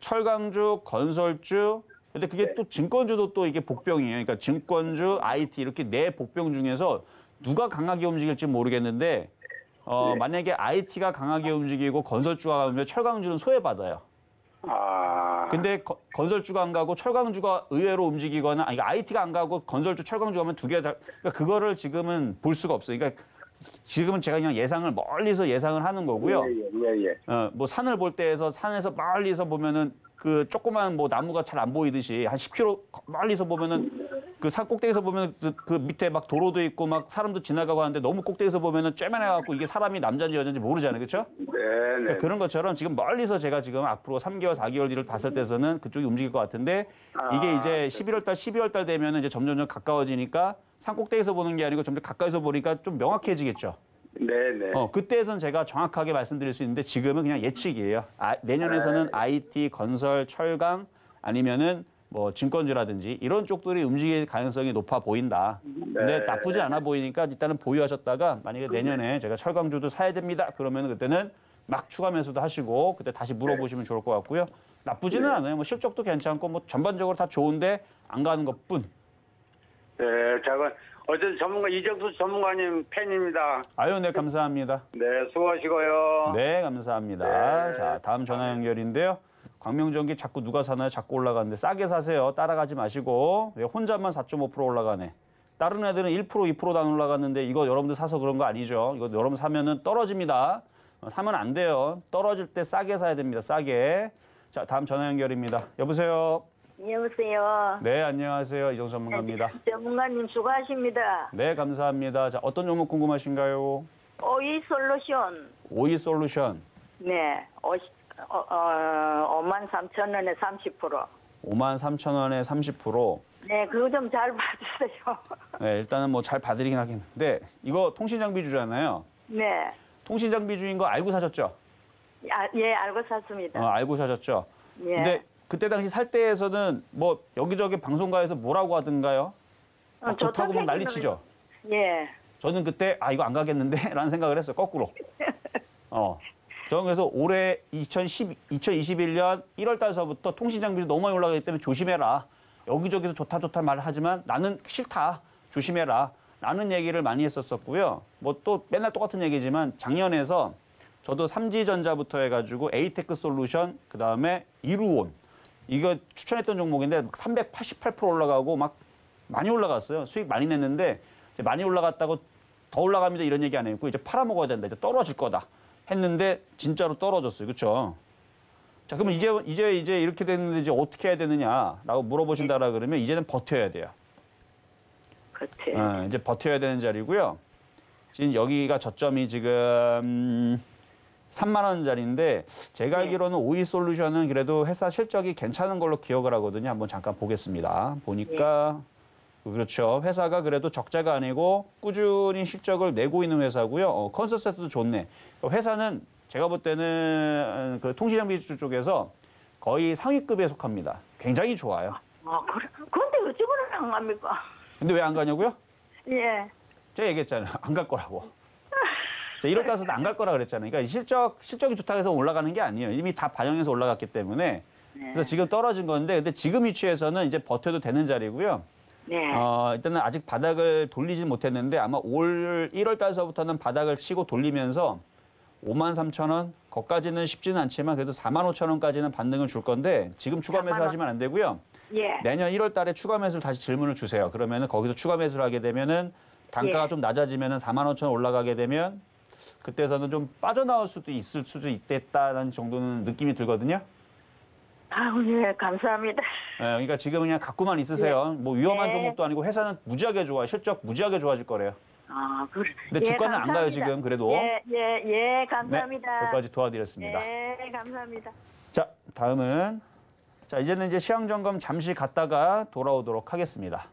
철강주, 건설주 근데 그게 네. 또 증권주도 또 이게 복병이에요. 그러니까 증권주, IT 이렇게 네 복병 중에서 누가 강하게 움직일지 모르겠는데 어, 네. 만약에 IT가 강하게 움직이고 건설주가 가면 철강주는 소외받아요. 아. 근데 거, 건설주가 안 가고 철강주가 의외로 움직이거나 아니 IT가 안 가고 건설주 철강주 가면 두 개다 그러니까 그거를 지금은 볼 수가 없어요. 그러니까 지금은 제가 그냥 예상을 멀리서 예상을 하는 거고요. 예, 예, 예. 예. 어, 뭐 산을 볼 때에서 산에서 멀리서 보면은 그 조그만 뭐 나무가 잘 안 보이듯이 한 10km 멀리서 보면은 그산 꼭대기에서 보면 그, 그, 밑에 막 도로도 있고 막 사람도 지나가고 하는데 너무 꼭대기에서 보면은 쬐만해 갖고 이게 사람이 남자인지 여자인지 모르잖아요. 그렇죠? 네. 그러니까 그런 것처럼 지금 멀리서 제가 지금 앞으로 3개월, 4개월 뒤를 봤을 때서는 그쪽이 움직일 것 같은데 아, 이게 이제 11월 달, 12월 달 되면은 이제 점점점 가까워지니까 산 꼭대기에서 보는 게 아니고 점점 가까이서 보니까 좀 명확해지겠죠. 네네. 어, 그때에선 제가 정확하게 말씀드릴 수 있는데 지금은 그냥 예측이에요. 아, 내년에서는 IT, 네. 건설, 철강 아니면은 뭐 증권주라든지 이런 쪽들이 움직일 가능성이 높아 보인다. 근데 네. 나쁘지 않아 보이니까 일단은 보유하셨다가 만약에 음. 내년에 제가 철강주도 사야 됩니다. 그러면 그때는 막 추가 매수도 하시고 그때 다시 물어보시면 좋을 것 같고요. 나쁘지는 네. 않아요. 뭐 실적도 괜찮고 뭐 전반적으로 다 좋은데 안 가는 것뿐. 네, 제가 어제 전문가 이정수 전문가님 팬입니다. 아유, 네, 감사합니다. 네, 수고하시고요. 네, 감사합니다. 네. 자, 다음 전화 연결인데요. 광명전기 자꾸 누가 사나요? 자꾸 올라가는데 싸게 사세요. 따라가지 마시고. 왜 혼자만 4.5% 올라가네. 다른 애들은 1% 2%도 안 올라갔는데 이거 여러분들 사서 그런 거 아니죠. 이거 여러분 사면은 떨어집니다. 사면 안 돼요. 떨어질 때 싸게 사야 됩니다. 싸게. 자, 다음 전화 연결입니다. 여보세요. 여보세요. 네, 안녕하세요. 이정 전문가입니다. 네, 전문가님 수고하십니다. 네, 감사합니다. 자, 어떤 종목 궁금하신가요? 오이 솔루션. 오이 솔루션. 네, 오십 어, 어, 5만 3천 원에 30%. 5만 3천 원에 30%. 네, 그거 좀 잘 봐주세요. 네, 일단은 뭐잘 봐드리긴 하겠는데 이거 통신 장비주잖아요. 네. 통신 장비주인 거 알고 사셨죠? 아, 예, 알고 샀습니다. 어, 알고 사셨죠? 예. 근데 그때 당시 살 때에서는 뭐 여기저기 방송가에서 뭐라고 하던가요? 어, 좋다고 막 난리치죠. 예. 저는 그때 아 이거 안 가겠는데라는 생각을 했어요. 거꾸로. 어. 저는 그래서 올해 2010, 2021년 1월 달서부터 통신 장비도 너무 많이 올라가기 때문에 조심해라. 여기저기서 좋다 좋다 말을 하지만 나는 싫다. 조심해라. 라는 얘기를 많이 했었었고요. 뭐 또 맨날 똑같은 얘기지만 작년에서 저도 삼지전자부터 해가지고 에이테크 솔루션, 그 다음에 이루온, 이거 추천했던 종목인데 388% 올라가고 막 많이 올라갔어요. 수익 많이 냈는데 이제 많이 올라갔다고 더 올라갑니다 이런 얘기 안 했고 이제 팔아먹어야 된다. 이제 떨어질 거다 했는데 진짜로 떨어졌어요. 그렇죠? 자, 그러면 이제 이제 이제 이렇게 됐는데 이제 어떻게 해야 되느냐라고 물어보신다라 네. 그러면 이제는 버텨야 돼요. 그렇 어, 네, 이제 버텨야 되는 자리고요. 지금 여기가 저점이 지금 3만 원짜리인데 제가 네. 알기로는 오이 솔루션은 그래도 회사 실적이 괜찮은 걸로 기억을 하거든요. 한번 잠깐 보겠습니다. 보니까 네. 그렇죠. 회사가 그래도 적자가 아니고 꾸준히 실적을 내고 있는 회사고요. 어, 컨센서스도 좋네. 그 회사는 제가 볼 때는 그 통신장비 쪽에서 거의 상위급에 속합니다. 굉장히 좋아요. 아, 그래. 근데 왜 지금은 안 갑니까? 근데 왜 안 가냐고요? 예. 제가 얘기했잖아요. 안 갈 거라고. 자, 1월 달서도 안 갈 거라 그랬잖아요. 그러니까 실적 실적이 좋다 해서 올라가는 게 아니에요. 이미 다 반영해서 올라갔기 때문에 네. 그래서 지금 떨어진 건데 근데 지금 위치에서는 이제 버텨도 되는 자리고요. 네. 어, 일단은 아직 바닥을 돌리진 못했는데 아마 올 1월 달서부터는 바닥을 치고 돌리면서 5만 3천 원 거까지는 쉽지는 않지만 그래도 4만 5천 원까지는 반등을 줄 건데 지금 추가 매수 하시면 안 되고요. 예. 내년 1월 달에 추가 매수를 다시 질문을 주세요. 그러면은 거기서 추가 매수를 하게 되면은 예. 단가가 예. 좀 낮아지면은 4만 5천 원 올라가게 되면 그때서는 좀 빠져나올 수도 있을 수도 있겠다라는 정도는 느낌이 들거든요. 아우 예 감사합니다. 예, 그러니까 지금 그냥 갖고만 있으세요. 예. 뭐 위험한 네. 종목도 아니고 회사는 무지하게 좋아, 실적 무지하게 좋아질 거래요. 아 그래. 근데 주가는 예, 안 가요 지금 그래도. 예예예 감사합니다. 여기까지 네, 도와드렸습니다. 예 감사합니다. 자, 다음은 자 이제는 이제 시향 점검 잠시 갔다가 돌아오도록 하겠습니다.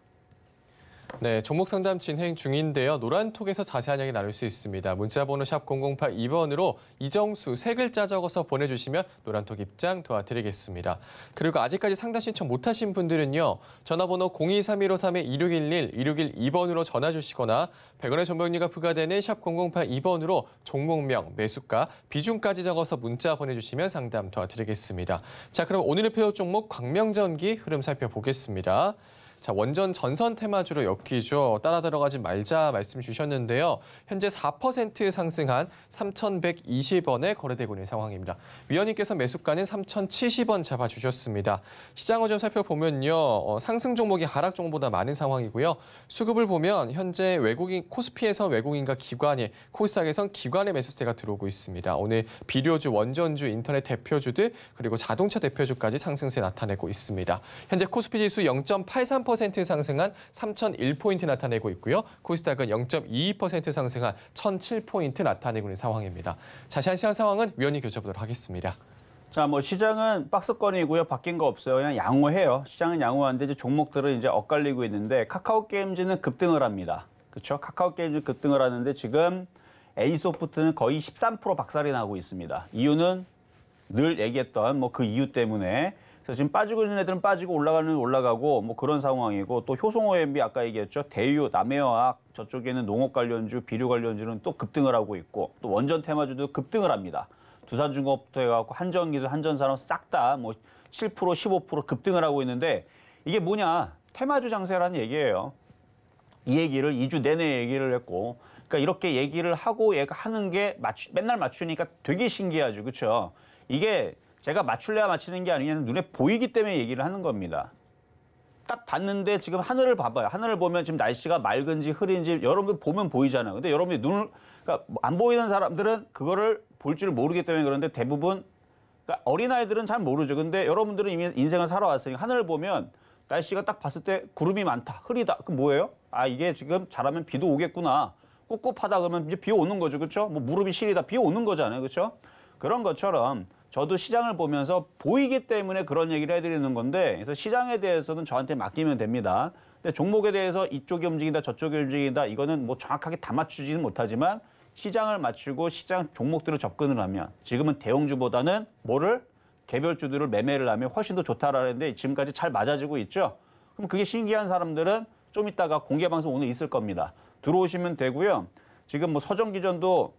네, 종목 상담 진행 중인데요. 노란톡에서 자세한 이야기 나눌 수 있습니다. 문자번호 샵 0082번으로 이정수 세 글자 적어서 보내주시면 노란톡 입장 도와드리겠습니다. 그리고 아직까지 상담 신청 못하신 분들은요. 전화번호 023153-2611, 2612번으로 전화 주시거나 100원의 전복료가 부과되는 샵 0082번으로 종목명, 매수가, 비중까지 적어서 문자 보내주시면 상담 도와드리겠습니다. 자, 그럼 오늘의 표요 종목 광명전기 흐름 살펴보겠습니다. 자, 원전 전선 테마주로 엮이죠. 따라 들어가지 말자 말씀 주셨는데요. 현재 4% 상승한 3,120원에 거래되고 있는 상황입니다. 위원님께서 매수가는 3,070원 잡아주셨습니다. 시장을 좀 살펴보면요. 어, 상승 종목이 하락 종목보다 많은 상황이고요. 수급을 보면 현재 외국인 코스피에서 외국인과 기관이 코스닥에선 기관의 매수세가 들어오고 있습니다. 오늘 비료주, 원전주, 인터넷 대표주들 그리고 자동차 대표주까지 상승세 나타내고 있습니다. 현재 코스피 지수 0.83% 0.3% 상승한 3,001포인트 나타내고 있고요. 코스닥은 0.22% 상승한 1,007포인트 나타내고 있는 상황입니다. 자세한 시장 상황은 위원님 교체보도록 하겠습니다. 자, 뭐 시장은 박스권이고요. 바뀐 거 없어요. 그냥 양호해요. 시장은 양호한데 이제 종목들은 이제 엇갈리고 있는데 카카오 게임즈는 급등을 합니다. 그렇죠? 카카오 게임즈 급등을 하는데 지금 에이소프트는 거의 13% 박살이 나고 있습니다. 이유는 늘 얘기했던 뭐 그 이유 때문에 그래서 지금 빠지고 있는 애들은 빠지고 올라가는 올라가고 뭐 그런 상황이고 또 효성오염비 아까 얘기했죠. 대유, 남해화학 저쪽에는 농업 관련주, 비료 관련주는 또 급등을 하고 있고 또 원전 테마주도 급등을 합니다. 두산중공업부터 해갖고 한전기술, 한전산업 싹 다 뭐 7%, 15% 급등을 하고 있는데 이게 뭐냐 테마주 장세라는 얘기예요. 이 얘기를 2주 내내 얘기를 했고 그러니까 이렇게 얘기를 하고 얘가 하는 게 맞추, 맨날 맞추니까 되게 신기하죠. 그렇죠? 이게 제가 맞출래야 맞히는 게 아니냐는 눈에 보이기 때문에 얘기를 하는 겁니다. 딱 봤는데 지금 하늘을 봐봐요. 하늘을 보면 지금 날씨가 맑은지 흐린지 여러분들 보면 보이잖아요. 근데 여러분이 눈을 그러니까 안 보이는 사람들은 그거를 볼 줄 모르기 때문에 그런데 대부분 그러니까 어린아이들은 잘 모르죠. 근데 여러분들은 이미 인생을 살아왔으니까 하늘을 보면 날씨가 딱 봤을 때 구름이 많다. 흐리다. 그 뭐예요? 아, 이게 지금 잘하면 비도 오겠구나. 꿉꿉하다 그러면 이제 비 오는 거죠. 그렇죠? 뭐 무릎이 시리다. 비 오는 거잖아요. 그렇죠? 그런 것처럼 저도 시장을 보면서 보이기 때문에 그런 얘기를 해드리는 건데 그래서 시장에 대해서는 저한테 맡기면 됩니다. 근데 종목에 대해서 이쪽이 움직인다 저쪽이 움직인다 이거는 뭐 정확하게 다 맞추지는 못하지만 시장을 맞추고 시장 종목들을 접근을 하면 지금은 대형주보다는 뭐를 개별주들을 매매를 하면 훨씬 더 좋다라는데 지금까지 잘 맞아지고 있죠. 그럼 그게 신기한 사람들은 좀 이따가 공개 방송 오늘 있을 겁니다. 들어오시면 되고요. 지금 뭐 서정 기전도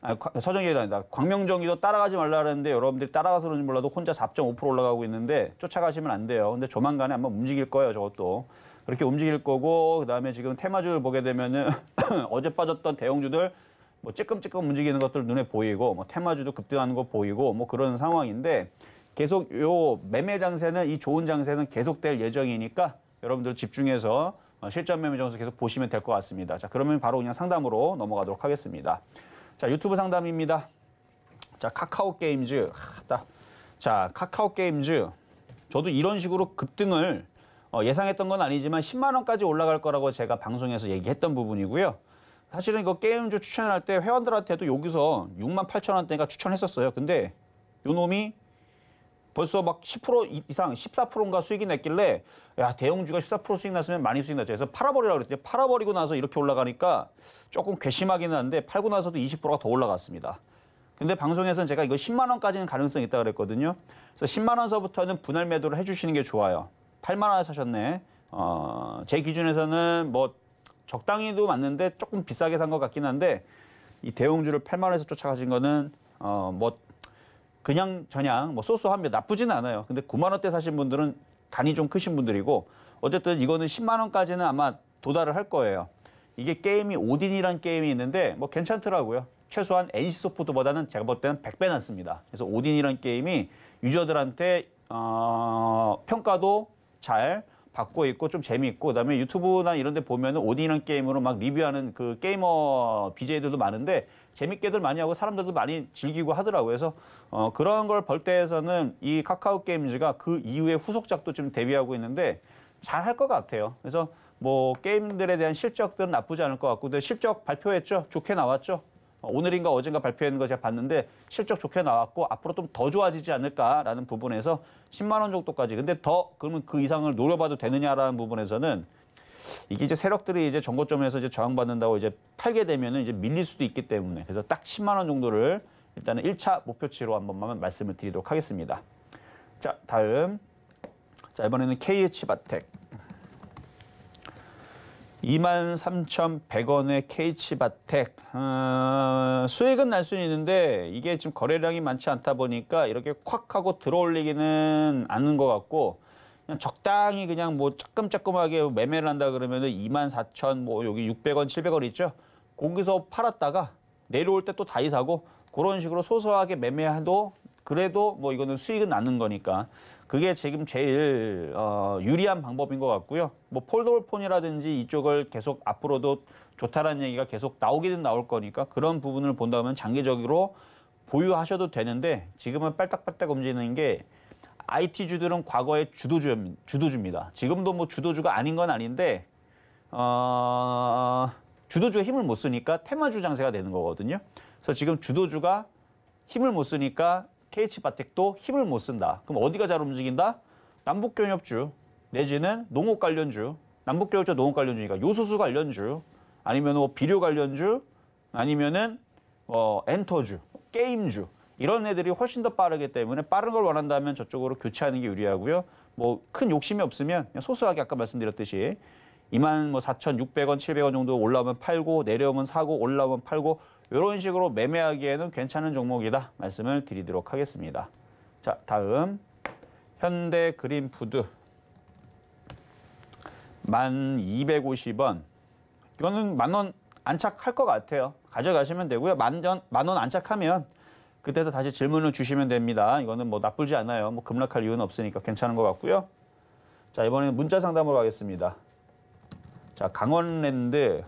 아, 서정이가 아니다. 광명정의도 따라가지 말라 그랬는데 여러분들이 따라가서 그런지 몰라도 혼자 4.5% 올라가고 있는데 쫓아가시면 안 돼요. 근데 조만간에 한번 움직일 거예요, 저것도. 그렇게 움직일 거고 그다음에 지금 테마주를 보게 되면은 어제 빠졌던 대형주들 뭐 찌끔찌끔 움직이는 것들 눈에 보이고 뭐 테마주도 급등하는 거 보이고 뭐 그런 상황인데 계속 요 매매 장세는 이 좋은 장세는 계속될 예정이니까 여러분들 집중해서 어, 실전 매매 장수 계속 보시면 될 것 같습니다. 자, 그러면 바로 그냥 상담으로 넘어가도록 하겠습니다. 자, 유튜브 상담입니다. 자, 카카오 게임즈. 하, 자, 카카오 게임즈. 저도 이런 식으로 급등을 어, 예상했던 건 아니지만 10만 원까지 올라갈 거라고 제가 방송에서 얘기했던 부분이고요. 사실은 이거 게임즈 추천할 때 회원들한테도 여기서 6만 8천 원대가 추천했었어요. 근데 요 놈이 벌써 막 10% 이상 14%인가 수익이 냈길래 야 대형주가 14% 수익 났으면 많이 수익 났죠. 그래서 팔아버리라 고 그랬더니 팔아버리고 나서 이렇게 올라가니까 조금 괘씸하긴 한데 팔고 나서도 20%가 더 올라갔습니다. 근데 방송에서는 제가 이거 10만 원까지는 가능성이 있다 그랬거든요. 그래서 10만 원서부터는 분할 매도를 해주시는 게 좋아요. 8만 원에 사셨네. 어, 제 기준에서는 뭐 적당히도 맞는데 조금 비싸게 산 것 같긴 한데 이 대형주를 8만 원에서 쫓아가신 거는 어뭐 그냥 저냥 뭐 소소합니다. 나쁘진 않아요. 근데 9만 원대 사신 분들은 간이 좀 크신 분들이고 어쨌든 이거는 10만 원까지는 아마 도달을 할 거예요. 이게 게임이 오딘이란 게임이 있는데 뭐 괜찮더라고요. 최소한 NC 소프트보다는 제가 볼 때는 100배 낫습니다. 그래서 오딘이란 게임이 유저들한테 어, 평가도 잘 받고 있고 좀 재미있고 그다음에 유튜브나 이런 데 보면은 오디랑 게임으로 막 리뷰하는 그 게이머 BJ들도 많은데 재밌게들 많이 하고 사람들도 많이 즐기고 하더라고요. 그래서 어 그런 걸 볼 때에서는 이 카카오 게임즈가 그 이후에 후속작도 지금 대비하고 있는데 잘 할 것 같아요. 그래서 뭐 게임들에 대한 실적들은 나쁘지 않을 것 같고 근데 실적 발표했죠. 좋게 나왔죠. 오늘인가 어젠가 발표하는 거 제가 봤는데 실적 좋게 나왔고 앞으로 좀 더 좋아지지 않을까라는 부분에서 10만 원 정도까지. 근데 더 그러면 그 이상을 노려봐도 되느냐라는 부분에서는 이게 이제 세력들이 이제 전고점에서 이제 저항받는다고 이제 팔게 되면은 이제 밀릴 수도 있기 때문에 그래서 딱 10만 원 정도를 일단은 1차 목표치로 한 번만 말씀을 드리도록 하겠습니다. 자, 다음. 자, 이번에는 KH바텍. 23,100원의 KH바텍 어, 수익은 날 수는 있는데 이게 지금 거래량이 많지 않다 보니까 이렇게 콱 하고 들어올리기는 않는 것 같고 그냥 적당히 그냥 뭐조끔조끔하게 매매를 한다 그러면은 24,000뭐 여기 600원 700원 있죠 거기서 팔았다가 내려올 때 또 다이 사고 그런 식으로 소소하게 매매해도 그래도 뭐 이거는 수익은 나는 거니까 그게 지금 제일 어, 유리한 방법인 것 같고요. 뭐폴더폰이라든지 이쪽을 계속 앞으로도 좋다라는 얘기가 계속 나오기는 나올 거니까 그런 부분을 본다면 장기적으로 보유하셔도 되는데 지금은 빨딱빨딱 움직이는 게 IT 주들은 과거의 주도주, 주도주입니다. 지금도 뭐 주도주가 아닌 건 아닌데 어, 주도주가 힘을 못 쓰니까 테마주 장세가 되는 거거든요. 그래서 지금 주도주가 힘을 못 쓰니까 KH바텍도 힘을 못 쓴다. 그럼 어디가 잘 움직인다? 남북경협주 내지는 농업 관련주, 남북경협주 농업 관련주니까 요소수 관련주, 아니면 뭐 비료 관련주, 아니면은 어, 엔터주, 게임주 이런 애들이 훨씬 더 빠르기 때문에 빠른 걸 원한다면 저쪽으로 교체하는 게 유리하고요. 뭐 큰 욕심이 없으면 소소하게 아까 말씀드렸듯이 2만 뭐 4,600원, 700원 정도 올라오면 팔고 내려오면 사고 올라오면 팔고 이런 식으로 매매하기에는 괜찮은 종목이다 말씀을 드리도록 하겠습니다. 자, 다음 현대 그린푸드 1250원 이거는 만 원 안착할 것 같아요. 가져가시면 되고요. 만원 만원 안착하면 그때도 다시 질문을 주시면 됩니다. 이거는 뭐 나쁘지 않아요. 뭐 급락할 이유는 없으니까 괜찮은 것 같고요. 자, 이번에는 문자 상담으로 가겠습니다. 자, 강원랜드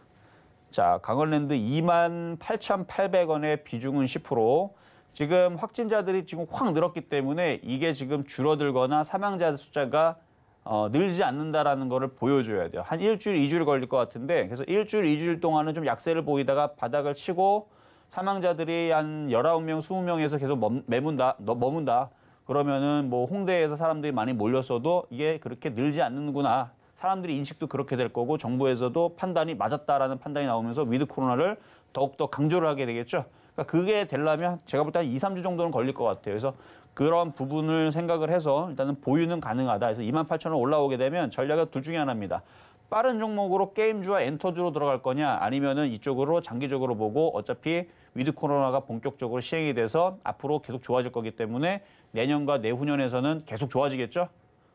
자, 강원랜드 28,800원의 비중은 10%. 지금 확진자들이 지금 확 늘었기 때문에 이게 지금 줄어들거나 사망자 숫자가 어, 늘지 않는다라는 거를 보여줘야 돼요. 한 일주일, 이주일 걸릴 것 같은데 그래서 일주일, 이주일 동안은 좀 약세를 보이다가 바닥을 치고 사망자들이 한 열아홉 명 스무 명에서 계속 멈, 매문다, 너, 머문다. 그러면은 뭐 홍대에서 사람들이 많이 몰렸어도 이게 그렇게 늘지 않는구나. 사람들이 인식도 그렇게 될 거고 정부에서도 판단이 맞았다라는 판단이 나오면서 위드 코로나를 더욱더 강조를 하게 되겠죠. 그러니까 그게 되려면 제가 볼때한 2, 3주 정도는 걸릴 것 같아요. 그래서 그런 부분을 생각을 해서 일단은 보유는 가능하다. 그래서 2만 8천 원 올라오게 되면 전략은 둘 중에 하나입니다. 빠른 종목으로 게임주와 엔터주로 들어갈 거냐 아니면은 이쪽으로 장기적으로 보고 어차피 위드 코로나가 본격적으로 시행이 돼서 앞으로 계속 좋아질 거기 때문에 내년과 내후년에서는 계속 좋아지겠죠.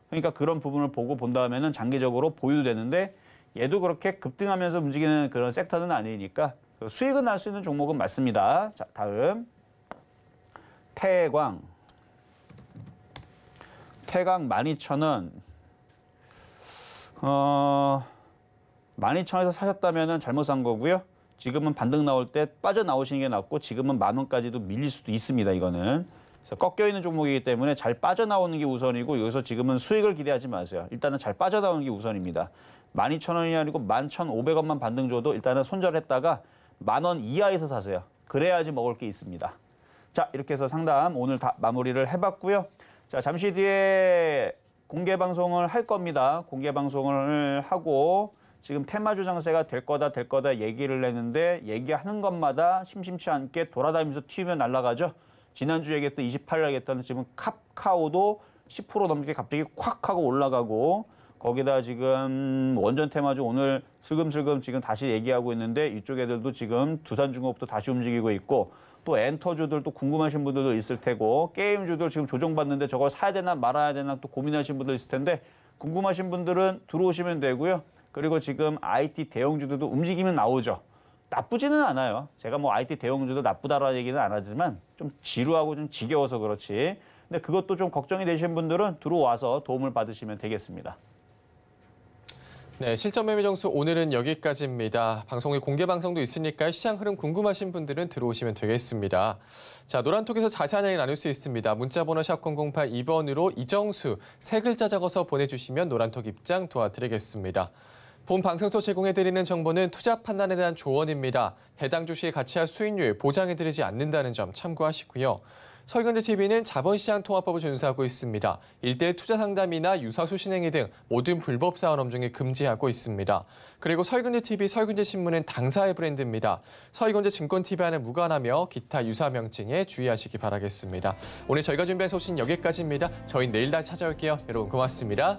그러니까 그런 부분을 보고 본 다음에는 장기적으로 보유도 되는데 얘도 그렇게 급등하면서 움직이는 그런 섹터는 아니니까 그 수익은 날 수 있는 종목은 맞습니다. 자, 다음. 태광. 태광 12,000원. 어, 12,000원에서 사셨다면 잘못 산 거고요. 지금은 반등 나올 때 빠져나오시는 게 낫고 지금은 만 원까지도 밀릴 수도 있습니다. 이거는. 그래서 꺾여 있는 종목이기 때문에 잘 빠져나오는 게 우선이고 여기서 지금은 수익을 기대하지 마세요. 일단은 잘 빠져나오는 게 우선입니다. 12,000원이 아니고 11,500원만 반등 줘도 일단은 손절했다가 만 원 이하에서 사세요. 그래야지 먹을 게 있습니다. 자, 이렇게 해서 상담 오늘 다 마무리를 해봤고요. 자, 잠시 뒤에 공개 방송을 할 겁니다. 공개 방송을 하고 지금 테마주 장세가 될 거다 될 거다 얘기를 했는데 얘기하는 것마다 심심치 않게 돌아다니면서 튀면 날아가죠. 지난주에 얘기했던 28일 얘기했던 지금 카카오도 10% 넘게 갑자기 콱 하고 올라가고 거기다 지금 원전 테마주 오늘 슬금슬금 지금 다시 얘기하고 있는데 이쪽 애들도 지금 두산중공업도 다시 움직이고 있고 또 엔터주들도 궁금하신 분들도 있을 테고 게임주들 지금 조정받는데 저걸 사야 되나 말아야 되나 또 고민하신 분들 있을 텐데 궁금하신 분들은 들어오시면 되고요. 그리고 지금 IT 대형주들도 움직이면 나오죠. 나쁘지는 않아요. 제가 뭐 IT 대형주도 나쁘다라는 얘기는 안 하지만 좀 지루하고 좀 지겨워서 그렇지. 근데 그것도 좀 걱정이 되신 분들은 들어와서 도움을 받으시면 되겠습니다. 네, 실전 매매 정수 오늘은 여기까지입니다. 방송이 공개 방송도 있으니까 시장 흐름 궁금하신 분들은 들어오시면 되겠습니다. 자, 노란톡에서 자세한 이야기 나눌 수 있습니다. 문자번호 샵 0082번으로 이정수 세 글자 적어서 보내주시면 노란톡 입장 도와드리겠습니다. 본 방송소 제공해드리는 정보는 투자 판단에 대한 조언입니다. 해당 주식 가치와 수익률 보장해드리지 않는다는 점 참고하시고요. 설경제TV는 자본시장 통화법을 준수하고 있습니다. 일대 투자 상담이나 유사수 신행위 등 모든 불법 사원 업종에 금지하고 있습니다. 그리고 설경제TV 설경제신문은 당사의 브랜드입니다. 설경제증권TV와는 무관하며 기타 유사 명칭에 주의하시기 바라겠습니다. 오늘 저희가 준비한 소식 여기까지입니다. 저희 내일 다시 찾아올게요. 여러분 고맙습니다.